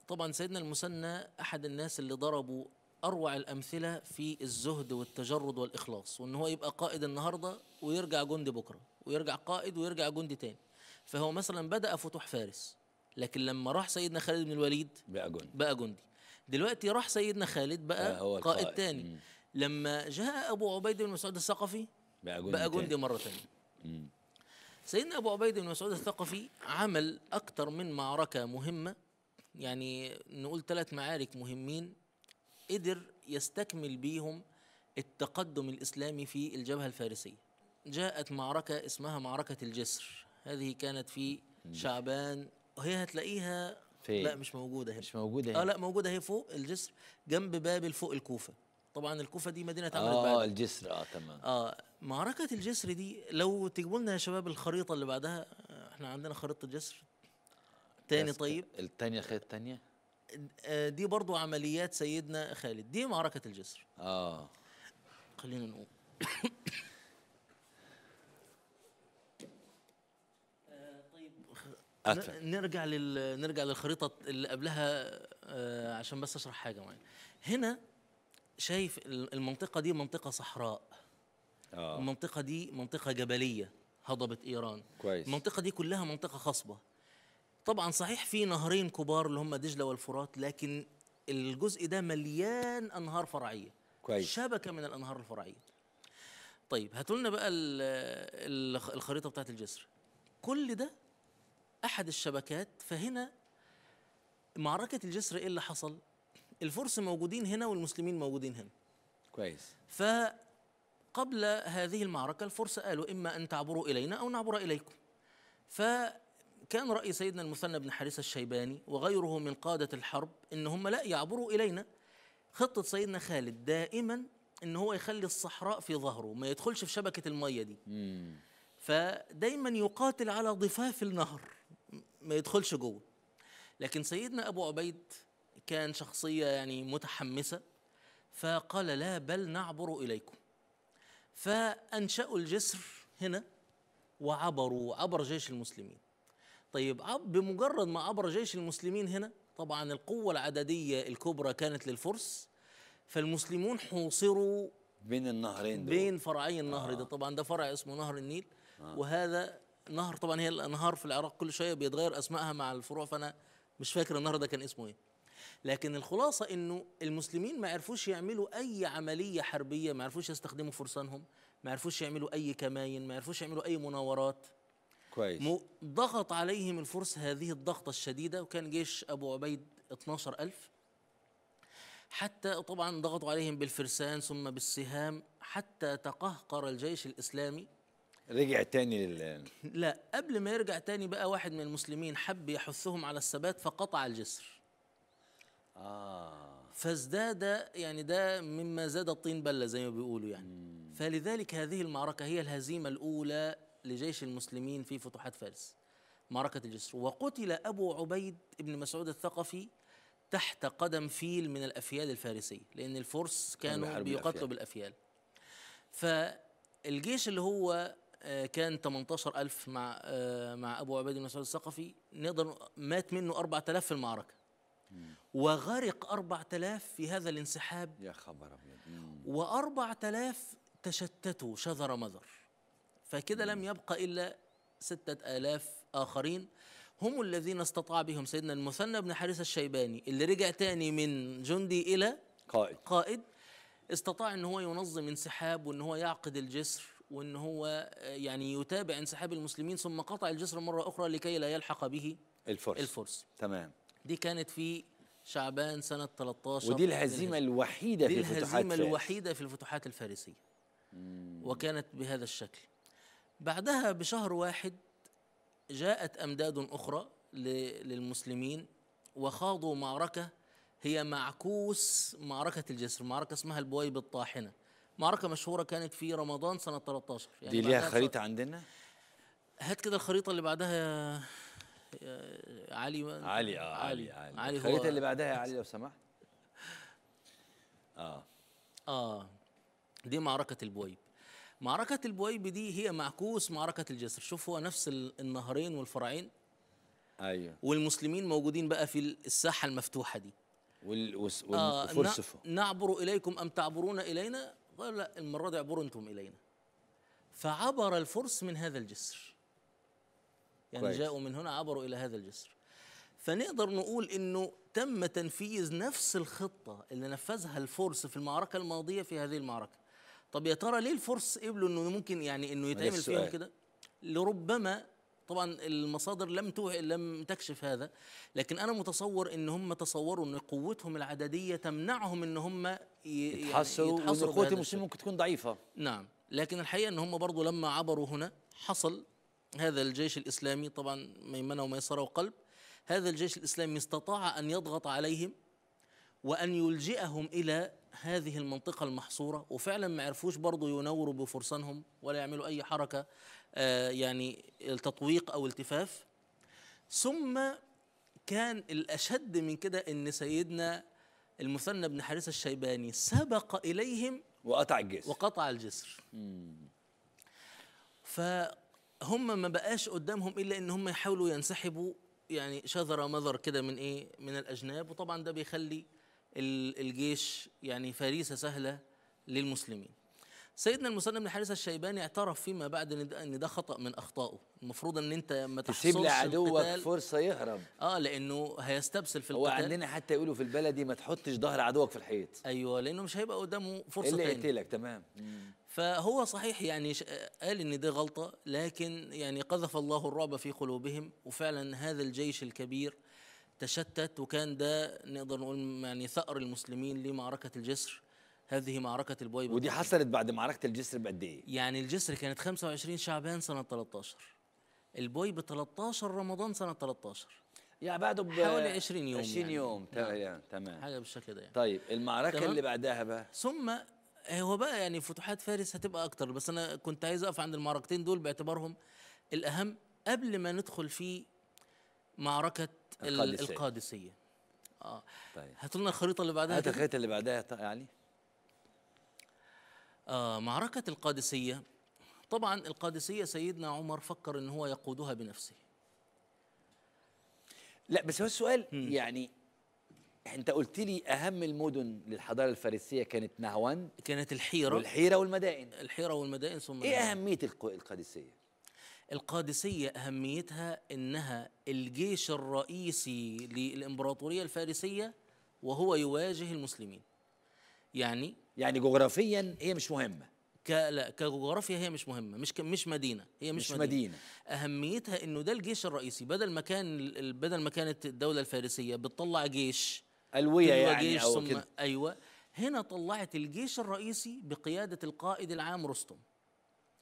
Speaker 2: طبعا سيدنا المثنى أحد الناس اللي ضربوا اروع الامثله في الزهد والتجرد والاخلاص وان هو يبقى قائد النهارده ويرجع جندي بكره ويرجع قائد ويرجع جندي تاني فهو مثلا بدا فتوح فارس لكن لما راح سيدنا خالد بن الوليد بقى جندي بقى جندي دلوقتي راح سيدنا خالد بقى آه قائد, قائد تاني مم. لما جاء ابو عبيد بن مسعود الثقفي بقى جندي, بقى جندي تاني. مره تانية مم. سيدنا ابو عبيد بن مسعود الثقفي عمل اكتر من معركه مهمه يعني نقول ثلاث معارك مهمين قدر يستكمل بيهم التقدم الإسلامي في الجبهة الفارسية جاءت معركة اسمها معركة الجسر هذه كانت في شعبان وهي هتلاقيها فين؟ لا مش موجودة هنا مش موجودة هنا اه لا موجودة هي فوق الجسر جنب بابل فوق الكوفة طبعا الكوفة دي مدينة اتعملت بعد اه الجسر اه تمام اه معركة الجسر دي لو تجيبوا لنا يا شباب الخريطة اللي بعدها آه، احنا عندنا خريطة الجسر تاني طيب
Speaker 1: الثانية خريطة
Speaker 2: الثانية دي برضو عمليات سيدنا خالد دي معركة الجسر اه خلينا نقول آه، طيب نرجع لل... نرجع للخريطة اللي قبلها آه، عشان بس اشرح حاجة معينة هنا شايف المنطقة دي منطقة صحراء آه. المنطقة دي منطقة جبلية هضبة إيران كويس. المنطقة دي كلها منطقة خصبة طبعا صحيح في نهرين كبار اللي هم دجله والفرات لكن الجزء ده مليان انهار فرعيه كويس شبكه من الانهار الفرعيه طيب هاتوا لنا بقى الخريطه بتاعت الجسر كل ده احد الشبكات فهنا معركه الجسر ايه اللي حصل الفرس موجودين هنا والمسلمين موجودين هنا كويس فقبل هذه المعركه الفرس قالوا اما ان تعبروا الينا او نعبر اليكم ف كان رأي سيدنا المثنى بن حارثة الشيباني وغيره من قادة الحرب إن هم لا يعبروا إلينا خطة سيدنا خالد دائما إن هو يخلي الصحراء في ظهره ما يدخلش في شبكة المية دي فدايما يقاتل على ضفاف النهر ما يدخلش جوه لكن سيدنا أبو عبيد كان شخصية يعني متحمسة فقال لا بل نعبر إليكم فأنشأوا الجسر هنا وعبروا عبر جيش المسلمين طيب بمجرد ما عبر جيش المسلمين هنا طبعا القوة العددية الكبرى كانت للفرس فالمسلمون حوصروا بين النهرين دول. بين فرعي النهر آه. ده طبعا ده فرع اسمه نهر النيل آه. وهذا نهر طبعا هي الانهار في العراق كل شويه بيتغير اسمائها مع الفروع فانا مش فاكر النهر ده كان اسمه ايه لكن الخلاصه انه المسلمين ما عرفوش يعملوا اي عمليه حربيه ما عرفوش يستخدموا فرسانهم ما عرفوش يعملوا اي كماين ما عرفوش يعملوا اي مناورات كويس ضغط عليهم الفرس هذه الضغطة الشديدة وكان جيش أبو عبيد 12000 حتى طبعا ضغطوا عليهم بالفرسان ثم بالسهام حتى تقهقر الجيش الإسلامي رجع
Speaker 1: تاني لل...
Speaker 2: لا قبل ما يرجع تاني بقى واحد من المسلمين حب يحثهم على الثبات فقطع الجسر آه فازداد يعني ده مما زاد الطين بلة زي ما بيقولوا يعني مم. فلذلك هذه المعركة هي الهزيمة الأولى لجيش المسلمين في فتوحات فارس معركة الجسر وقتل أبو عبيد بن مسعود الثقفي تحت قدم فيل من الأفيال الفارسية لأن الفرس كانوا بيقتلوا بالأفيال فالجيش اللي هو آه، كان 18 ألف مع آه، مع أبو عبيد بن مسعود الثقفي نقدر مات منه 4000 في المعركة وغرق 4000 في هذا الانسحاب يا خبر أبيض و4000 تشتتوا شذر مذر فكده لم يبقى إلا ستة آلاف آخرين هم الذين استطاع بهم سيدنا المثنى بن حارثة الشيباني اللي رجع تاني من جندي إلى قائد قائد استطاع ان هو ينظم انسحاب وان هو يعقد الجسر وان هو يعني يتابع انسحاب المسلمين ثم قطع الجسر مره اخرى لكي لا يلحق به
Speaker 1: الفرس الفرس تمام
Speaker 2: دي كانت في شعبان سنه 13 ودي الهزيمه الوحيده في الفتوحات الهزيمه الوحيده في الفتوحات الفارسيه مم. وكانت بهذا الشكل بعدها بشهر واحد جاءت امداد اخرى للمسلمين وخاضوا معركه هي معكوس معركه الجسر معركه اسمها البويب الطاحنه معركه مشهوره كانت في رمضان سنه 13 يعني دي ليها خريطه عندنا هات كده الخريطه اللي بعدها يا علي علي اه علي علي, علي, علي الخريطه اللي بعدها يا علي لو سمحت اه اه دي معركه البويب معركة البويب دي هي معكوس معركة الجسر شوف هو نفس النهرين والفرعين أيوة والمسلمين موجودين بقى في الساحة المفتوحة دي وال... والفرسفة آه نعبر إليكم أم تعبرون إلينا قال لا المرة دي اعبروا أنتم إلينا فعبر الفرس من هذا الجسر يعني كويس. جاءوا من هنا عبروا إلى هذا الجسر فنقدر نقول انه تم تنفيذ نفس الخطه اللي نفذها الفرس في المعركه الماضيه في هذه المعركه طب يا ترى ليه الفرس قبلوا انه ممكن يعني انه يتعمل فيهم كده لربما طبعا المصادر لم لم تكشف هذا لكن انا متصور ان هم تصوروا ان قوتهم العدديه تمنعهم ان هم يعني يتحسوا يعني قوه المسلمين ممكن تكون ضعيفه نعم لكن الحقيقه ان هم برضه لما عبروا هنا حصل هذا الجيش الاسلامي طبعا ميمنه وميسره وقلب هذا الجيش الاسلامي استطاع ان يضغط عليهم وان يلجئهم الى هذه المنطقة المحصورة وفعلا ما عرفوش برضو ينوروا بفرسانهم ولا يعملوا أي حركة آه، يعني تطويق أو التفاف ثم كان الأشد من كده أن سيدنا المثنى بن حارثة الشيباني سبق إليهم وقطع الجسر وقطع الجسر فهم ما بقاش قدامهم إلا أن هم يحاولوا ينسحبوا يعني شذر مذر كده من إيه من الأجناب وطبعا ده بيخلي الجيش يعني فريسة سهلة للمسلمين سيدنا المسلم بن حارثة الشيباني اعترف فيما بعد ان ده خطأ من أخطائه المفروض ان انت ما تحصلش تسيب لعدوك فرصة يهرب اه لانه هيستبسل في القتال هو عندنا حتى يقولوا في البلدي ما تحطش ظهر عدوك في الحيط ايوه لانه مش هيبقى قدامه فرصة اللي تاني اللي يقتلك تمام فهو صحيح يعني قال ان دي غلطة لكن يعني قذف الله الرعب في قلوبهم وفعلا هذا الجيش الكبير تشتت وكان ده نقدر نقول يعني ثأر المسلمين لمعركة الجسر هذه معركة البويبة ودي
Speaker 1: حصلت بعد معركة الجسر بقد إيه؟
Speaker 2: يعني الجسر كانت 25 شعبان سنة 13 البويبة 13 رمضان سنة 13 يعني بعده حوالي 20 يوم 20 يعني. يوم
Speaker 1: تمام يعني. تمام حاجة بالشكل ده يعني. طيب المعركة تمام. اللي بعدها بقى
Speaker 2: ثم هو بقى يعني فتوحات فارس هتبقى أكتر بس أنا كنت عايز أقف عند المعركتين دول باعتبارهم الأهم قبل ما ندخل في معركة القادسية, القادسية. اه طيب هات لنا الخريطة اللي بعدها هات الخريطة اللي بعدها يعني آه معركة القادسية طبعا القادسية سيدنا عمر فكر ان هو يقودها بنفسه لا بس هو السؤال
Speaker 1: م. يعني انت قلت لي اهم المدن للحضاره الفارسيه كانت نهوان كانت الحيره والحيره والمدائن
Speaker 2: الحيره والمدائن ثم ايه اهميه
Speaker 1: القادسيه
Speaker 2: القادسية أهميتها إنها الجيش الرئيسي للإمبراطورية الفارسية وهو يواجه المسلمين يعني يعني جغرافيا هي مش مهمة ك... لا كجغرافيا هي مش مهمه مش ك... مش مدينه هي مش, مش مدينة. مدينه اهميتها انه ده الجيش الرئيسي بدل ما كان بدل ما كانت الدوله الفارسيه بتطلع جيش الويه يعني جيش أو ثم كده. ايوه هنا طلعت الجيش الرئيسي بقياده القائد العام رستم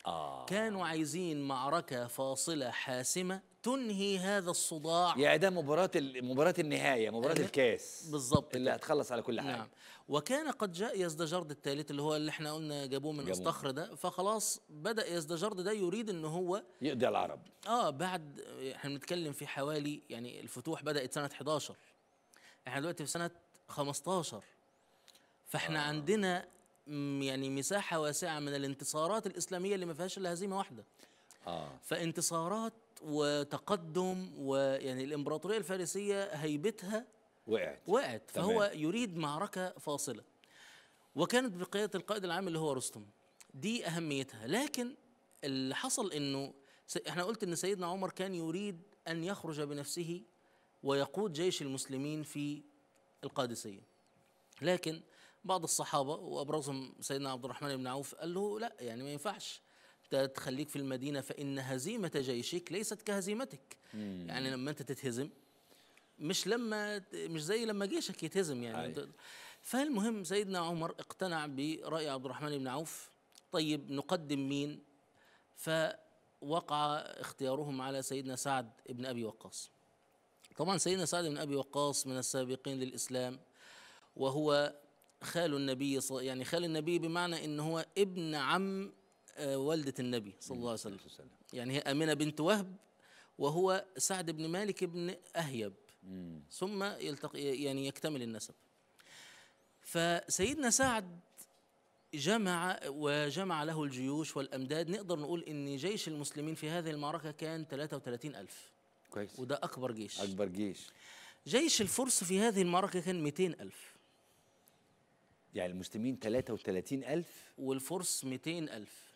Speaker 2: آه. كانوا عايزين معركة فاصلة حاسمة تنهي هذا الصداع يعني ده مباراة مباراة
Speaker 1: النهاية مباراة أيوة، الكاس بالظبط اللي هتخلص على كل حاجة نعم.
Speaker 2: وكان قد جاء يزدجرد الثالث اللي هو اللي احنا قلنا جابوه من استخر ده فخلاص بدأ يزدجرد ده يريد ان هو يقضي على العرب اه بعد احنا بنتكلم في حوالي يعني الفتوح بدأت سنة 11 احنا دلوقتي في سنة 15 فاحنا آه. عندنا يعني مساحه واسعه من الانتصارات الاسلاميه اللي ما فيهاش الا هزيمه واحده آه. فانتصارات وتقدم ويعني الامبراطوريه الفارسيه هيبتها وقعت وقعت فهو تمام. يريد معركه فاصله وكانت بقياده القائد العام اللي هو رستم دي اهميتها لكن اللي حصل انه احنا قلت ان سيدنا عمر كان يريد ان يخرج بنفسه ويقود جيش المسلمين في القادسيه لكن بعض الصحابه وابرزهم سيدنا عبد الرحمن بن عوف قال له لا يعني ما ينفعش تخليك في المدينه فان هزيمه جيشك ليست كهزيمتك مم. يعني لما انت تتهزم مش لما مش زي لما جيشك يتهزم يعني أي. فالمهم سيدنا عمر اقتنع براي عبد الرحمن بن عوف طيب نقدم مين فوقع اختيارهم على سيدنا سعد بن ابي وقاص طبعا سيدنا سعد بن ابي وقاص من السابقين للاسلام وهو خال النبي يعني خال النبي بمعنى ان هو ابن عم آه، والده النبي صلى الله عليه وسلم يعني هي امنه بنت وهب وهو سعد بن مالك بن اهيب ثم يلتقي يعني يكتمل النسب فسيدنا سعد جمع وجمع له الجيوش والأمداد نقدر نقول إن جيش المسلمين في هذه المعركة كان 33 ألف كويس وده أكبر جيش أكبر جيش جيش الفرس في هذه المعركة كان 200 ألف يعني المسلمين 33000 والفرس 200000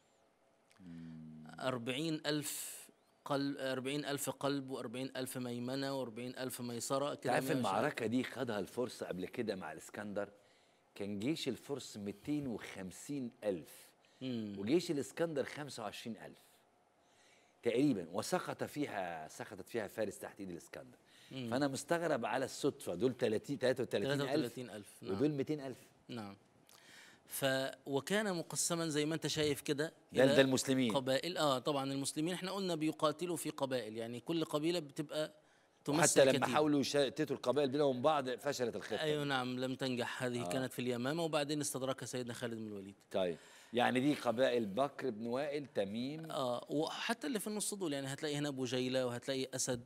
Speaker 2: 40000 قلب ألف قلب و40000 ميمنه و40000 ميسره كده عارف المعركه
Speaker 1: دي خدها الفرس قبل كده مع الاسكندر كان جيش الفرس 250000 وجيش الاسكندر 25000 تقريبا وسقط فيها سقطت فيها فارس تحت ايد الاسكندر مم. فانا مستغرب على الصدفه دول 30 33000 33000 نعم. 200000 نعم
Speaker 2: ف وكان مقسما زي ما انت شايف كده ده المسلمين قبائل اه طبعا المسلمين احنا قلنا بيقاتلوا في قبائل يعني كل قبيله بتبقى تمثل حتى لما كتير. حاولوا
Speaker 1: يشتتوا القبائل
Speaker 2: بينهم بعض فشلت الخطه ايوه نعم لم تنجح هذه آه. كانت في اليمامه وبعدين استدركها سيدنا خالد بن الوليد طيب يعني دي قبائل بكر بن وائل تميم اه وحتى اللي في النص دول يعني هتلاقي هنا جيله وهتلاقي اسد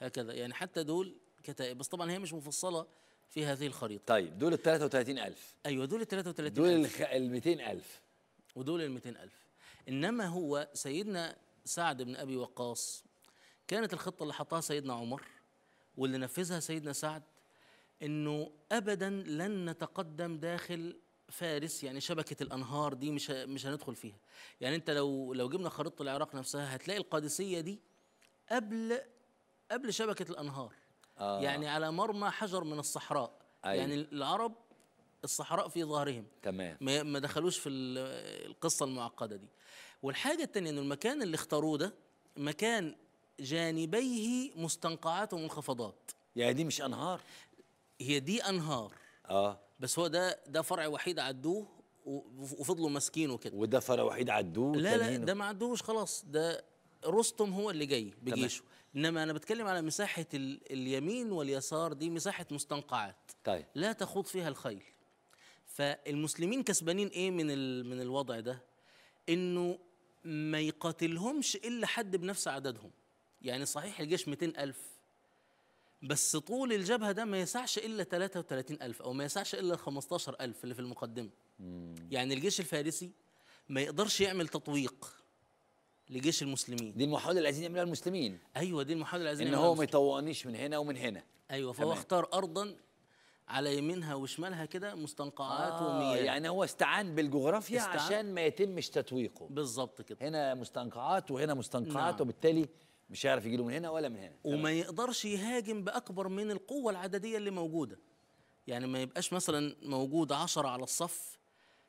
Speaker 2: هكذا يعني حتى دول كتائب بس طبعا هي مش مفصله في هذه الخريطه طيب دول ال 33000 ايوه دول ال 33000 دول ال 200000 ودول ال 200000 انما هو سيدنا سعد بن ابي وقاص كانت الخطه اللي حطها سيدنا عمر واللي نفذها سيدنا سعد انه ابدا لن نتقدم داخل فارس يعني شبكه الانهار دي مش مش هندخل فيها يعني انت لو لو جبنا خريطه العراق نفسها هتلاقي القادسيه دي قبل قبل شبكه الانهار آه. يعني على مرمى حجر من الصحراء أي. يعني العرب الصحراء في ظهرهم تمام ما دخلوش في آه، القصة المعقدة دي والحاجة الثانية أن المكان اللي اختاروه ده مكان جانبيه مستنقعات ومنخفضات يعني دي مش أنهار هي دي أنهار آه بس هو ده ده فرع وحيد عدوه وفضلوا ماسكينه كده وده فرع وحيد عدوه لا لا ده ما عدوش خلاص ده رستم هو اللي جاي بجيشه تمام. انما انا بتكلم على مساحه اليمين واليسار دي مساحه مستنقعات طيب لا تخوض فيها الخيل فالمسلمين كسبانين ايه من من الوضع ده انه ما يقاتلهمش الا حد بنفس عددهم يعني صحيح الجيش 200000 بس طول الجبهة ده ما يسعش إلا 33000 أو ما يسعش إلا 15000 اللي في المقدمة يعني الجيش الفارسي ما يقدرش يعمل تطويق لجيش المسلمين دي المحاولة اللي عايزين يعملها المسلمين ايوه دي المحاولة اللي عايزين ان هو ما يطوقنيش من هنا ومن هنا ايوه فهو تمام. اختار ارضا على يمينها وشمالها كده مستنقعات آه ومياه يعني هو استعان
Speaker 1: بالجغرافيا استعان عشان ما يتمش تتويقه بالظبط كده هنا مستنقعات وهنا مستنقعات نعم.
Speaker 2: وبالتالي مش هيعرف له من هنا ولا من هنا وما تمام. يقدرش يهاجم باكبر من القوه العدديه اللي موجوده يعني ما يبقاش مثلا موجود 10 على الصف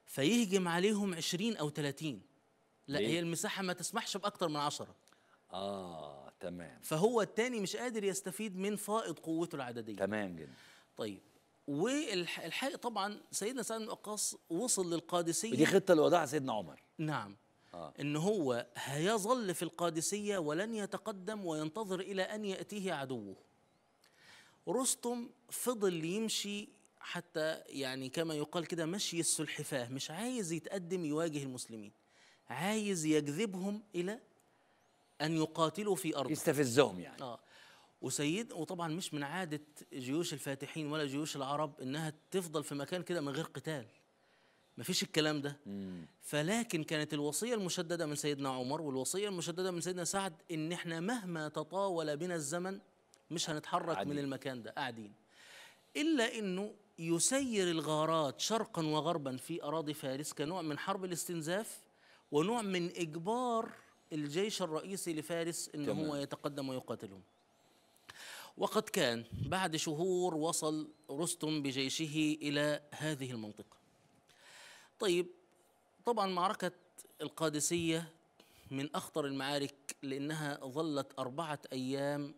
Speaker 2: فيهجم عليهم 20 او 30 لا ليه؟ هي المساحه ما تسمحش باكتر من 10 اه تمام فهو الثاني مش قادر يستفيد من فائض قوته العدديه تمام جدا طيب والحقيقه طبعا سيدنا سعد بن وقاص وصل للقادسيه دي خطه الوداع سيدنا عمر نعم آه. ان هو هيظل في القادسيه ولن يتقدم وينتظر الى ان ياتيه عدوه رستم فضل يمشي حتى يعني كما يقال كده مشي السلحفاه مش عايز يتقدم يواجه المسلمين عايز يجذبهم الى ان يقاتلوا في ارضه يستفزهم يعني اه وسيد وطبعا مش من عاده جيوش الفاتحين ولا جيوش العرب انها تفضل في مكان كده من غير قتال ما فيش الكلام ده مم. فلكن كانت الوصية المشددة من سيدنا عمر والوصية المشددة من سيدنا سعد إن إحنا مهما تطاول بنا الزمن مش هنتحرك عادين. من المكان ده قاعدين إلا إنه يسير الغارات شرقا وغربا في أراضي فارس كنوع من حرب الاستنزاف ونوع من إجبار الجيش الرئيسي لفارس إن تمام. هو يتقدم ويقاتلهم وقد كان بعد شهور وصل رستم بجيشه إلى هذه المنطقة طيب طبعا معركة القادسية من أخطر المعارك لأنها ظلت أربعة أيام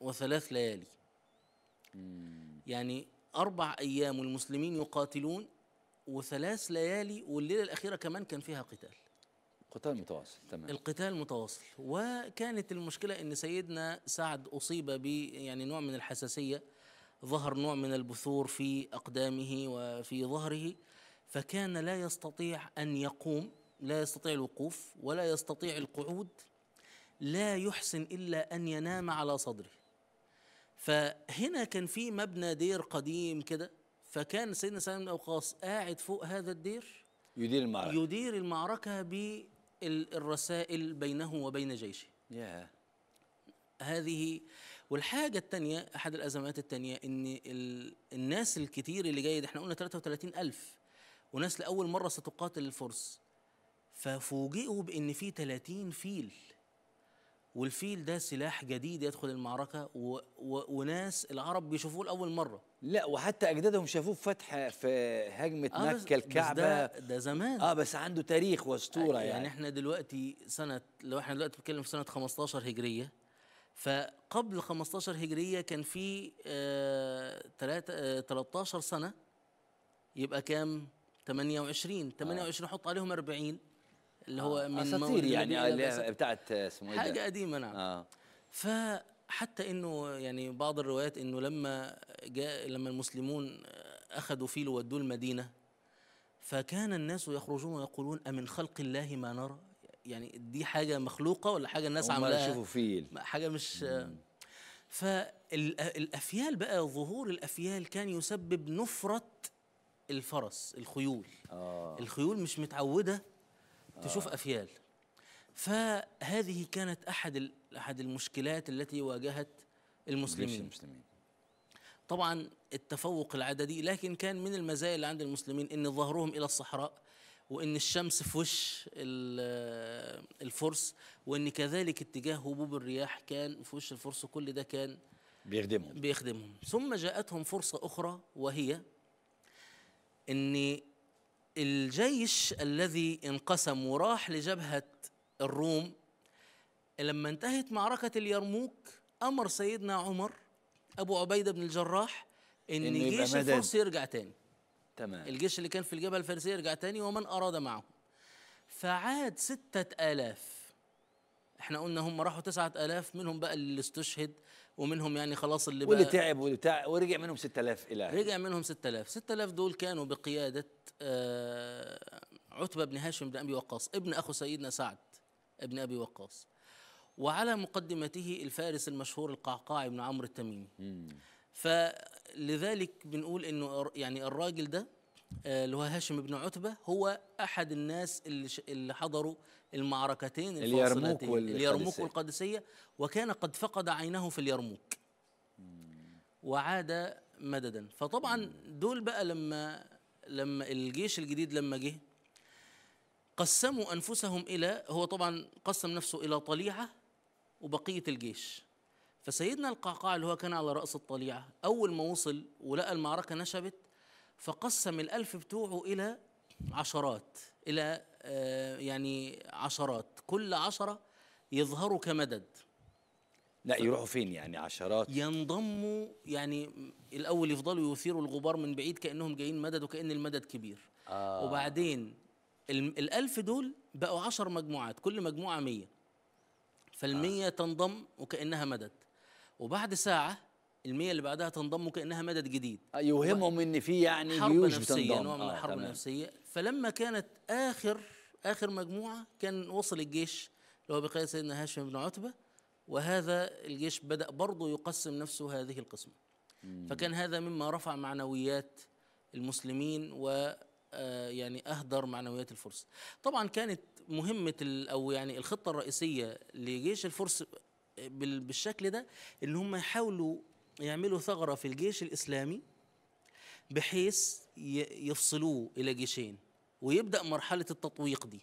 Speaker 2: وثلاث ليالي يعني أربع أيام والمسلمين يقاتلون وثلاث ليالي والليله الاخيره كمان كان فيها قتال قتال متواصل تمام القتال متواصل وكانت المشكله ان سيدنا سعد اصيب ب يعني نوع من الحساسيه ظهر نوع من البثور في اقدامه وفي ظهره فكان لا يستطيع ان يقوم لا يستطيع الوقوف ولا يستطيع القعود لا يحسن الا ان ينام على صدره فهنا كان في مبنى دير قديم كده فكان سيدنا سعد بن الأوقاص قاعد فوق هذا الدير
Speaker 1: يدير المعركة
Speaker 2: يدير المعركة بالرسائل بينه وبين جيشه yeah. هذه والحاجة الثانية أحد الأزمات الثانية إن الناس الكتير اللي جاية إحنا قلنا 33 ألف وناس لأول مرة ستقاتل الفرس ففوجئوا بإن في 30 فيل والفيل ده سلاح جديد يدخل المعركه و... و... وناس العرب بيشوفوه لاول مره
Speaker 1: لا وحتى اجدادهم شافوه في فتح في هجمه آه مكه الكعبه ده, ده زمان اه بس عنده تاريخ واسطوره يعني, يعني احنا
Speaker 2: دلوقتي سنه لو احنا دلوقتي بنتكلم في سنه 15 هجريه فقبل 15 هجريه كان في آه آه 13 سنه يبقى كام 28 28 آه. حط عليهم 40 اللي هو من اساطير يعني آه، بتاعت آه، اسمه ايه حاجه قديمه نعم آه. فحتى انه يعني بعض الروايات انه لما جاء لما المسلمون اخذوا فيل وودوه المدينه فكان الناس يخرجون ويقولون أمن خلق الله ما نرى يعني دي حاجة مخلوقة ولا حاجة الناس عاملاها يشوفوا فيل حاجة مش فالأفيال بقى ظهور الأفيال كان يسبب نفرة الفرس الخيول آه. الخيول مش متعودة تشوف آه. افيال فهذه كانت احد احد المشكلات التي واجهت المسلمين المسلمين طبعا التفوق العددي لكن كان من المزايا اللي عند المسلمين ان ظهرهم الى الصحراء وان الشمس في وش الفرس وان كذلك اتجاه هبوب الرياح كان في وش الفرس وكل ده كان بيخدمهم بيخدمهم ثم جاءتهم فرصه اخرى وهي ان الجيش الذي انقسم وراح لجبهة الروم لما انتهت معركة اليرموك أمر سيدنا عمر أبو عبيدة بن الجراح إن, إن جيش الفرس يرجع تاني تمام الجيش اللي كان في الجبهة الفارسية يرجع تاني ومن أراد معه فعاد ستة آلاف احنا قلنا هم راحوا تسعة آلاف منهم بقى اللي استشهد ومنهم يعني خلاص اللي واللي تعب واللي تعب
Speaker 1: ورجع منهم 6000
Speaker 2: الى رجع منهم 6000 6000 دول كانوا بقياده آه، عتبه بن هاشم بن ابي وقاص ابن اخو سيدنا سعد ابن ابي وقاص وعلى مقدمته الفارس المشهور القعقاع بن عمرو التميمي فلذلك بنقول انه يعني الراجل ده آه، اللي هو هاشم بن عتبه هو احد الناس اللي اللي حضروا المعركتين الفاصلتين اليرموك والقادسية وكان قد فقد عينه في اليرموك وعاد مددا فطبعا دول بقى لما لما الجيش الجديد لما جه قسموا انفسهم الى هو طبعا قسم نفسه الى طليعه وبقيه الجيش فسيدنا القعقاع اللي هو كان على راس الطليعه اول ما وصل ولقى المعركه نشبت فقسم الالف بتوعه الى عشرات إلى آه، يعني عشرات كل عشرة يظهروا كمدد لا يروحوا فين يعني عشرات ينضموا يعني الأول يفضلوا يثيروا الغبار من بعيد كأنهم جايين مدد وكأن المدد كبير آه. وبعدين الألف دول بقوا عشر مجموعات كل مجموعة مية فالمية آه. تنضم وكأنها مدد وبعد ساعة المية اللي بعدها تنضم وكأنها مدد جديد يوهمهم ان في يعني حرب نفسية بتنضم. نوع من آه، الحرب آه النفسية فلما كانت آخر آخر مجموعة كان وصل الجيش اللي هو بقية سيدنا هاشم بن عتبة وهذا الجيش بدأ برضه يقسم نفسه هذه القسمة فكان هذا مما رفع معنويات المسلمين و آه، يعني اهدر معنويات الفرس طبعا كانت مهمه او يعني الخطه الرئيسيه لجيش الفرس بالشكل ده ان هم يحاولوا يعملوا ثغره في الجيش الاسلامي بحيث يفصلوه الى جيشين ويبدا مرحله التطويق دي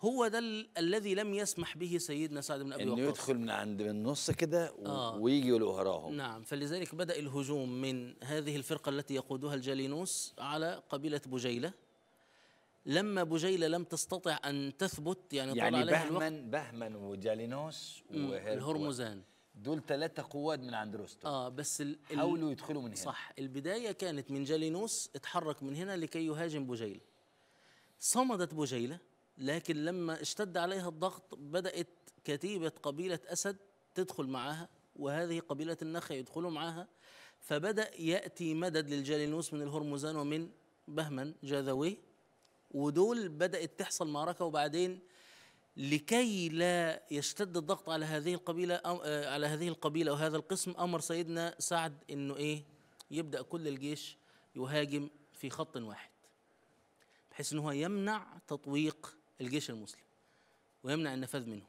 Speaker 2: هو ده الذي لم يسمح به سيدنا سعد بن ابي وقاص انه يدخل
Speaker 1: من عند من النص كده آه ويجي وراهم
Speaker 2: نعم فلذلك بدا الهجوم من هذه الفرقه التي يقودها الجالينوس على قبيله بجيله لما بجيله لم تستطع ان تثبت يعني, يعني طلع عليها بهمن الوقت بهمن وجالينوس والهرمزان دول ثلاثة قواد من عند روستو اه بس ال حاولوا يدخلوا من هنا صح البداية كانت من جالينوس اتحرك من هنا لكي يهاجم بوجيلة صمدت بوجيلة لكن لما اشتد عليها الضغط بدأت كتيبة قبيلة أسد تدخل معها وهذه قبيلة النخع يدخلوا معها فبدأ يأتي مدد للجالينوس من الهرمزان ومن بهمن جاذوي ودول بدأت تحصل معركة وبعدين لكي لا يشتد الضغط على هذه القبيله آه، على هذه القبيله وهذا القسم امر سيدنا سعد انه ايه يبدا كل الجيش يهاجم في خط واحد بحيث ان هو يمنع تطويق الجيش المسلم ويمنع النفاذ منه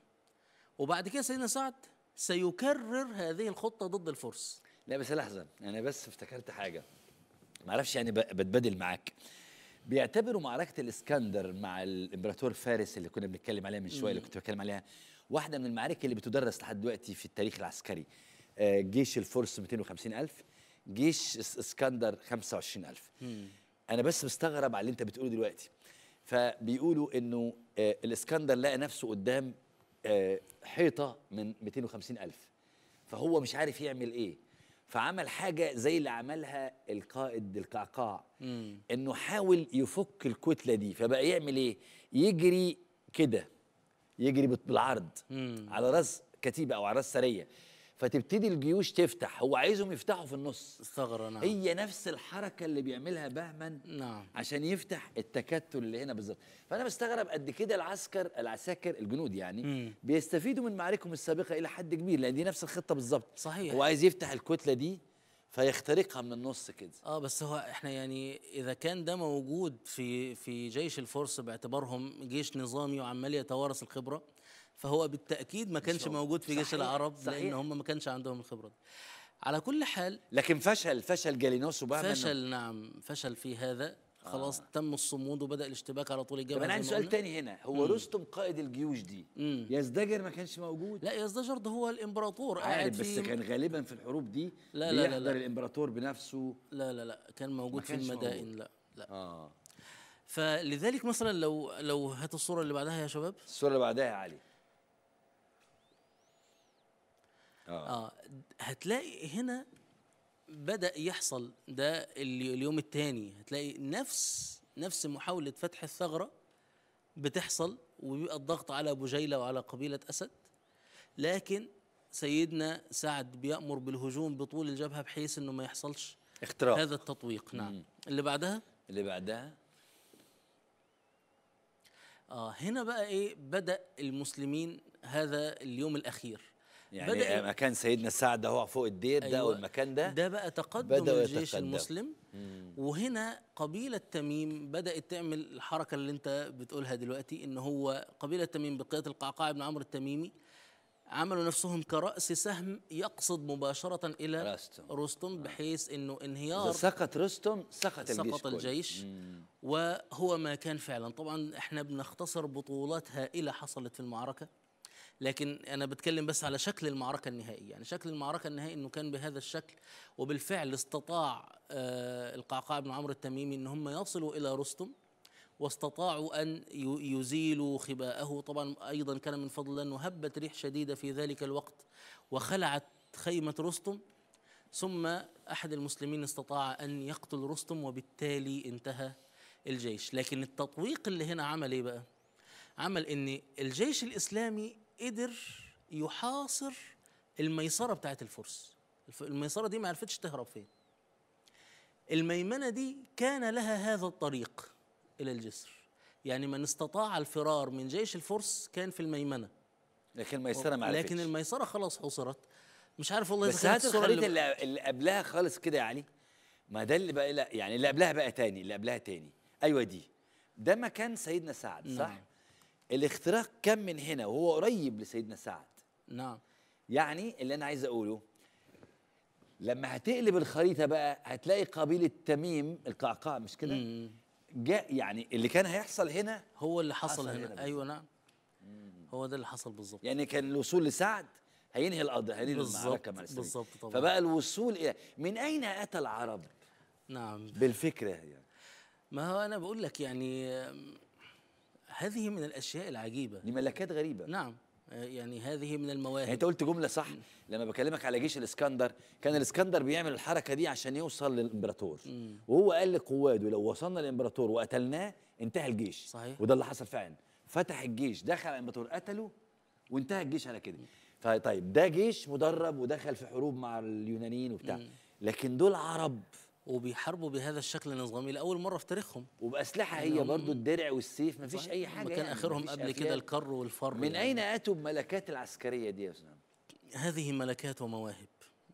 Speaker 2: وبعد كده سيدنا سعد سيكرر هذه الخطه ضد الفرس لا بس لحظه
Speaker 1: انا بس افتكرت حاجه ما اعرفش يعني بتبادل معاك بيعتبروا معركة الإسكندر مع الإمبراطور فارس اللي كنا بنتكلم عليها من شوية اللي كنت بتكلم عليها واحدة من المعارك اللي بتدرس لحد دلوقتي في التاريخ العسكري آه، جيش الفرس 250 ألف جيش اسكندر 25 ألف أنا بس مستغرب على اللي أنت بتقوله دلوقتي فبيقولوا إنه آه، الإسكندر لقى نفسه قدام آه، حيطة من 250 ألف فهو مش عارف يعمل إيه فعمل حاجه زي اللي عملها القائد القعقاع انه حاول يفك الكتله دي فبقى يعمل ايه يجري كده يجري بالعرض على راس كتيبه او على راس سريه فتبتدي الجيوش تفتح هو عايزهم يفتحوا في النص ثغرة نعم هي نفس الحركة اللي بيعملها بهمن نعم عشان يفتح التكتل اللي هنا بالظبط فأنا بستغرب قد كده العسكر العساكر الجنود يعني مم. بيستفيدوا من معاركهم السابقة إلى حد كبير لأن دي نفس الخطة بالظبط صحيح هو عايز يفتح الكتلة دي فيخترقها من النص كده
Speaker 2: اه بس هو احنا يعني اذا كان ده موجود في في جيش الفرس باعتبارهم جيش نظامي وعمال يتوارث الخبره فهو بالتاكيد ما كانش موجود في جيش العرب صحيح. لان هم ما كانش عندهم الخبره دي على كل حال لكن فشل فشل جالينوس وبعد فشل نعم فشل في هذا خلاص آه. تم الصمود وبدا الاشتباك على طول الجبهه طب انا سؤال تاني هنا هو رستم
Speaker 1: قائد الجيوش دي يزدجر ما كانش موجود لا يزدجر ده هو الامبراطور عارف بس كان غالبا في الحروب دي لا لا لا لا. الامبراطور بنفسه لا لا لا كان موجود في المدائن موجود. لا
Speaker 2: لا آه. فلذلك مثلا لو لو هات الصوره اللي بعدها يا شباب الصوره اللي بعدها يا علي آه. آه هتلاقي هنا بدأ يحصل ده اليوم الثاني هتلاقي نفس نفس محاولة فتح الثغرة بتحصل وبيبقى الضغط على بجيلة وعلى قبيلة أسد لكن سيدنا سعد بيأمر بالهجوم بطول الجبهة بحيث أنه ما يحصلش اختراق هذا التطويق نعم مم. اللي بعدها
Speaker 1: اللي بعدها
Speaker 2: آه هنا بقى إيه بدأ المسلمين هذا اليوم الأخير
Speaker 1: يعني بدأ مكان سيدنا سعد ده هو فوق الدير أيوة ده والمكان ده
Speaker 2: ده بقى تقدم بدأ الجيش المسلم وهنا قبيلة تميم بدأت تعمل الحركة اللي أنت بتقولها دلوقتي إن هو قبيلة تميم بقيادة القعقاع بن عمرو التميمي عملوا نفسهم كرأس سهم يقصد مباشرة إلى رستم, رستم آه. بحيث أنه انهيار سقط رستم سقط الجيش سقط الجيش وهو ما كان فعلا طبعا احنا بنختصر بطولات هائلة حصلت في المعركة لكن انا بتكلم بس على شكل المعركه النهائيه يعني شكل المعركه النهائيه انه كان بهذا الشكل وبالفعل استطاع آه، القعقاع بن عمرو التميمي ان هم يصلوا الى رستم واستطاعوا ان يزيلوا خباءه طبعا ايضا كان من فضل الله انه هبت ريح شديده في ذلك الوقت وخلعت خيمه رستم ثم احد المسلمين استطاع ان يقتل رستم وبالتالي انتهى الجيش لكن التطويق اللي هنا عمل ايه بقى عمل ان الجيش الاسلامي قدر يحاصر الميسره بتاعت الفرس الميسره دي ما عرفتش تهرب فين الميمنه دي كان لها هذا الطريق الى الجسر يعني من استطاع الفرار من جيش الفرس كان في الميمنه لكن الميسره ما عرفتش لكن الميسره خلاص حصرت مش عارف والله بس هات الخريطه اللي, اللي قبلها خالص
Speaker 1: كده يعني ما ده اللي بقى لا يعني اللي قبلها بقى تاني اللي قبلها تاني ايوه دي ده مكان سيدنا سعد صح؟ نعم. الاختراق كان من هنا وهو قريب لسيدنا سعد نعم يعني اللي انا عايز اقوله لما هتقلب الخريطه بقى هتلاقي قبيله تميم القعقاع مش كده جاء يعني اللي كان هيحصل هنا هو اللي حصل, حصل هنا. هنا ايوه نعم هو ده اللي حصل بالظبط يعني كان الوصول لسعد هينهي القضية هينهي المعركة مع سعد بالظبط طبعا فبقى
Speaker 2: الوصول إلى من أين أتى العرب؟ نعم بالفكرة يعني ما هو أنا بقول لك يعني هذه من الاشياء العجيبه دي ملكات غريبه نعم آه، يعني
Speaker 1: هذه من المواهب يعني انت قلت جمله صح لما بكلمك على جيش الاسكندر كان الاسكندر بيعمل الحركه دي عشان يوصل للامبراطور وهو قال لقواده لو وصلنا للامبراطور وقتلناه انتهى الجيش صحيح وده اللي حصل فعلا فتح الجيش دخل على الامبراطور قتله وانتهى الجيش على كده فطيب ده جيش مدرب ودخل في حروب مع اليونانيين وبتاع لكن
Speaker 2: دول عرب وبيحاربوا بهذا الشكل النظامي لاول مره في تاريخهم وباسلحه يعني هي برضو الدرع والسيف ما فيش اي حاجه كان يعني اخرهم قبل كده الكر والفر من يعني. اين
Speaker 1: اتوا بملكات
Speaker 2: العسكريه دي يا استاذ هذه ملكات ومواهب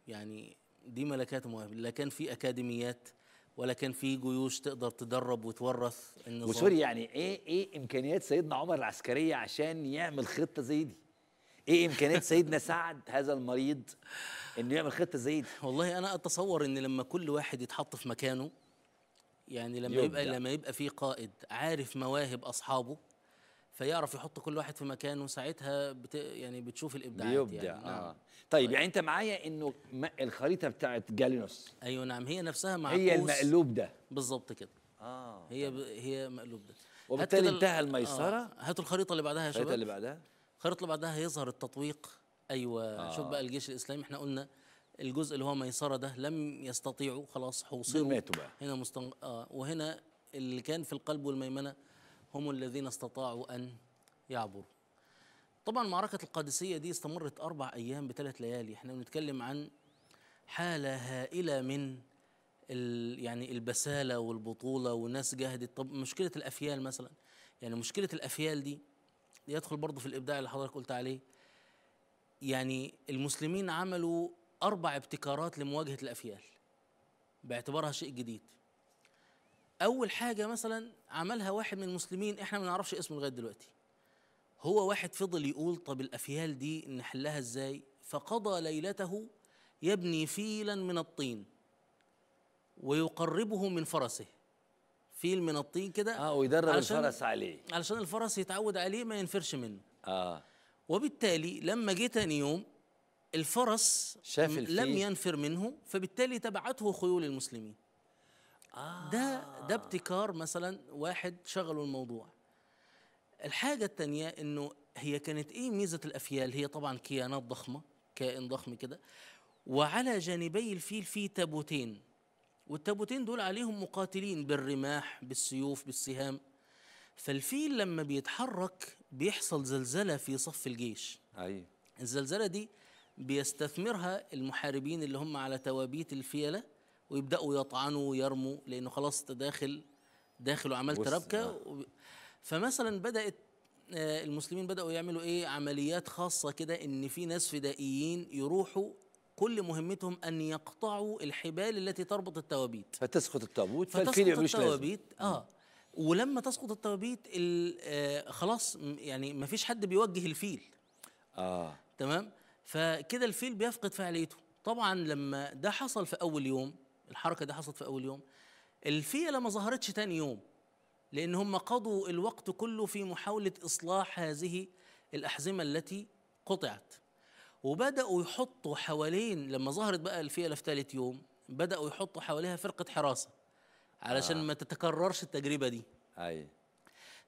Speaker 2: يعني دي ملكات ومواهب لا كان في اكاديميات ولا كان في جيوش تقدر تدرب وتورث النظام وسوري يعني ايه ايه امكانيات سيدنا عمر العسكريه عشان يعمل خطه زي دي ايه امكانيات سيدنا سعد
Speaker 1: هذا المريض انه يعمل خطه زي
Speaker 2: دي والله انا اتصور ان لما كل واحد يتحط في مكانه يعني لما يبقى يعني. لما يبقى في قائد عارف مواهب اصحابه فيعرف يحط كل واحد في مكانه ساعتها بت يعني بتشوف الابداعات يعني. بيبدع يعني. نعم. آه.
Speaker 1: طيب،, طيب يعني انت معايا انه الخريطه بتاعت جالينوس
Speaker 2: ايوه نعم هي نفسها معكوس هي المقلوب ده بالظبط كده اه هي ب... هي مقلوب ده وبالتالي انتهى الميسره آه. هاتوا الخريطه اللي بعدها يا شباب الخريطه اللي بعدها الخريطه اللي بعدها هيظهر التطويق ايوه آه. شوف بقى آه. الجيش الاسلامي احنا قلنا الجزء اللي هو ميسره ده لم يستطيعوا خلاص حوصروا ماتوا بقى هنا مستن... آه وهنا اللي كان في القلب والميمنه هم الذين استطاعوا ان يعبروا طبعا معركه القادسيه دي استمرت اربع ايام بثلاث ليالي احنا بنتكلم عن حاله هائله من ال... يعني البساله والبطوله وناس جاهدت طب مشكله الافيال مثلا يعني مشكله الافيال دي يدخل برضه في الابداع اللي حضرتك قلت عليه يعني المسلمين عملوا أربع ابتكارات لمواجهة الأفيال باعتبارها شيء جديد أول حاجة مثلا عملها واحد من المسلمين إحنا ما نعرفش اسمه لغاية دلوقتي هو واحد فضل يقول طب الأفيال دي نحلها إزاي فقضى ليلته يبني فيلا من الطين ويقربه من فرسه فيل من الطين كده اه ويدرب الفرس عليه علشان الفرس يتعود عليه ما ينفرش منه اه وبالتالي لما جه ثاني يوم الفرس شاف الفيل. لم ينفر منه فبالتالي تبعته خيول المسلمين آه. ده ده ابتكار مثلا واحد شغلوا الموضوع الحاجة الثانية انه هي كانت ايه ميزة الافيال هي طبعا كيانات ضخمة كائن ضخم كده وعلى جانبي الفيل في تابوتين والتابوتين دول عليهم مقاتلين بالرماح بالسيوف بالسهام فالفيل لما بيتحرك بيحصل زلزلة في صف الجيش أيوة الزلزلة دي بيستثمرها المحاربين اللي هم على توابيت الفيلة ويبدأوا يطعنوا ويرموا لأنه خلاص داخل داخل وعملت ربكة آه. وب... فمثلا بدأت آه، المسلمين بدأوا يعملوا إيه عمليات خاصة كده إن في ناس فدائيين يروحوا كل مهمتهم أن يقطعوا الحبال التي تربط التوابيت فتسقط التابوت فتسقط التوابيت آه ولما تسقط التوابيت آه، خلاص يعني ما فيش حد بيوجه الفيل اه تمام فكده الفيل بيفقد فعاليته طبعا لما ده حصل في اول يوم الحركه دي حصلت في اول يوم الفيله ما ظهرتش تاني يوم لان هم قضوا الوقت كله في محاوله اصلاح هذه الاحزمه التي قطعت وبداوا يحطوا حوالين لما ظهرت بقى الفيله في ثالث يوم بداوا يحطوا حواليها فرقه حراسه علشان آه. ما تتكررش التجربه دي ايوه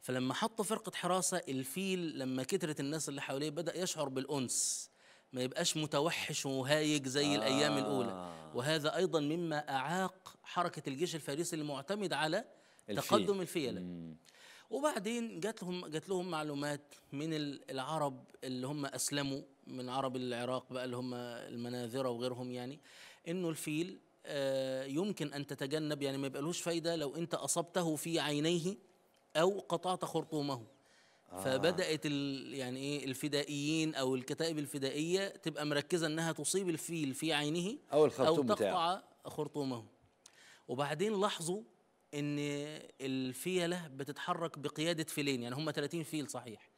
Speaker 2: فلما حطوا فرقه حراسه الفيل لما كترت الناس اللي حواليه بدا يشعر بالانس ما يبقاش متوحش وهايج زي آه. الايام الاولى وهذا ايضا مما اعاق حركه الجيش الفارسي المعتمد على الفيل. تقدم الفيله مم. وبعدين جات لهم جات لهم معلومات من العرب اللي هم اسلموا من عرب العراق بقى اللي هم المناذره وغيرهم يعني انه الفيل آه، يمكن أن تتجنب يعني ما يبقالوش فايدة لو أنت أصبته في عينيه أو قطعت خرطومه آه. فبدأت يعني إيه الفدائيين أو الكتائب الفدائية تبقى مركزة أنها تصيب الفيل في عينه أو الخرطوم أو تقطع خرطومه وبعدين لاحظوا ان الفيله بتتحرك بقياده فيلين يعني هم 30 فيل صحيح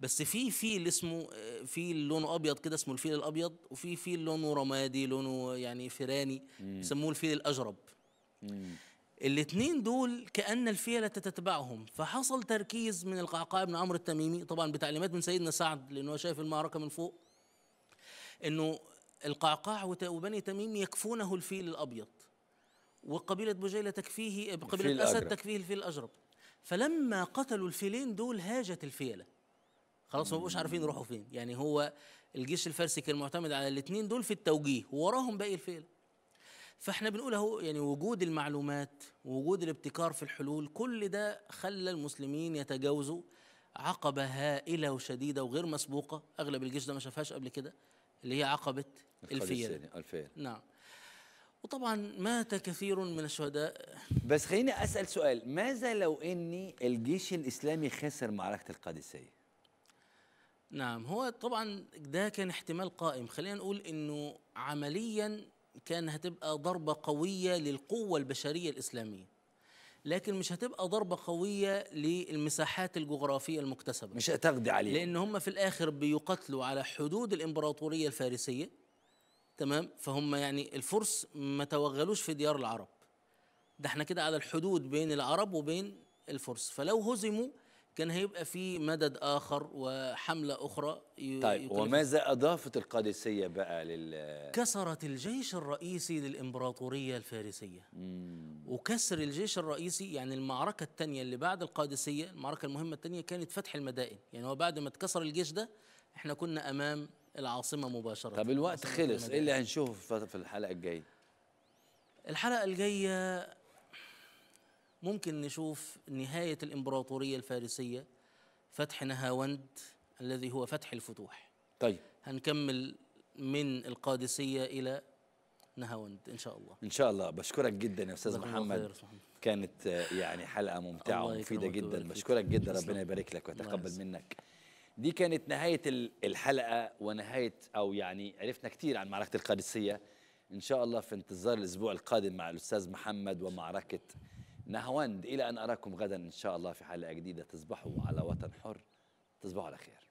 Speaker 2: بس في فيل اسمه فيل لونه ابيض كده اسمه الفيل الابيض وفي فيل لونه رمادي لونه يعني فراني يسموه الفيل الاجرب الاثنين دول كان الفيله تتبعهم فحصل تركيز من القعقاع بن عمرو التميمي طبعا بتعليمات من سيدنا سعد لانه شايف المعركه من فوق انه القعقاع وبني تميم يكفونه الفيل الابيض وقبيله بجيله تكفيه قبيله اسد تكفيه الفيل الاجرب فلما قتلوا الفيلين دول هاجت الفيله خلاص ما بقوش عارفين يروحوا فين يعني هو الجيش الفارسي كان معتمد على الاثنين دول في التوجيه ووراهم باقي الفيل فاحنا بنقول اهو يعني وجود المعلومات ووجود الابتكار في الحلول كل ده خلى المسلمين يتجاوزوا عقبة هائلة وشديدة وغير مسبوقة أغلب الجيش ده ما شافهاش قبل كده اللي هي عقبة الفيل الفيل نعم وطبعا مات كثير من الشهداء بس خليني أسأل سؤال ماذا لو أني الجيش
Speaker 1: الإسلامي خسر معركة القادسية
Speaker 2: نعم هو طبعا ده كان احتمال قائم خلينا نقول انه عمليا كان هتبقى ضربة قوية للقوة البشرية الإسلامية لكن مش هتبقى ضربة قوية للمساحات الجغرافية المكتسبة مش هتغدي عليهم لأن هم في الآخر بيقاتلوا على حدود الإمبراطورية الفارسية تمام فهم يعني الفرس ما توغلوش في ديار العرب ده احنا كده على الحدود بين العرب وبين الفرس فلو هزموا كان هيبقى في مدد اخر وحمله اخرى طيب وماذا
Speaker 1: اضافت القادسيه بقى لل
Speaker 2: كسرت الجيش الرئيسي للامبراطوريه الفارسيه مم. وكسر الجيش الرئيسي يعني المعركه الثانيه اللي بعد القادسيه المعركه المهمه الثانيه كانت فتح المدائن يعني هو بعد ما اتكسر الجيش ده احنا كنا امام العاصمه مباشره طب الوقت خلص ايه اللي
Speaker 1: هنشوفه في الحلقه الجايه
Speaker 2: الحلقه الجايه ممكن نشوف نهاية الإمبراطورية الفارسية فتح نهاوند الذي هو فتح الفتوح طيب هنكمل من القادسية إلى نهاوند إن شاء الله
Speaker 1: إن شاء الله بشكرك جدا يا أستاذ محمد كانت يعني حلقة ممتعة ومفيدة جدا بشكرك جدا ربنا يبارك لك ويتقبل منك دي كانت نهاية الحلقة ونهاية أو يعني عرفنا كتير عن معركة القادسية إن شاء الله في انتظار الأسبوع القادم مع الأستاذ محمد ومعركة نهواند إلى أن أراكم غدا إن شاء الله في حلقة جديدة تصبحوا على وطن حر تصبحوا على خير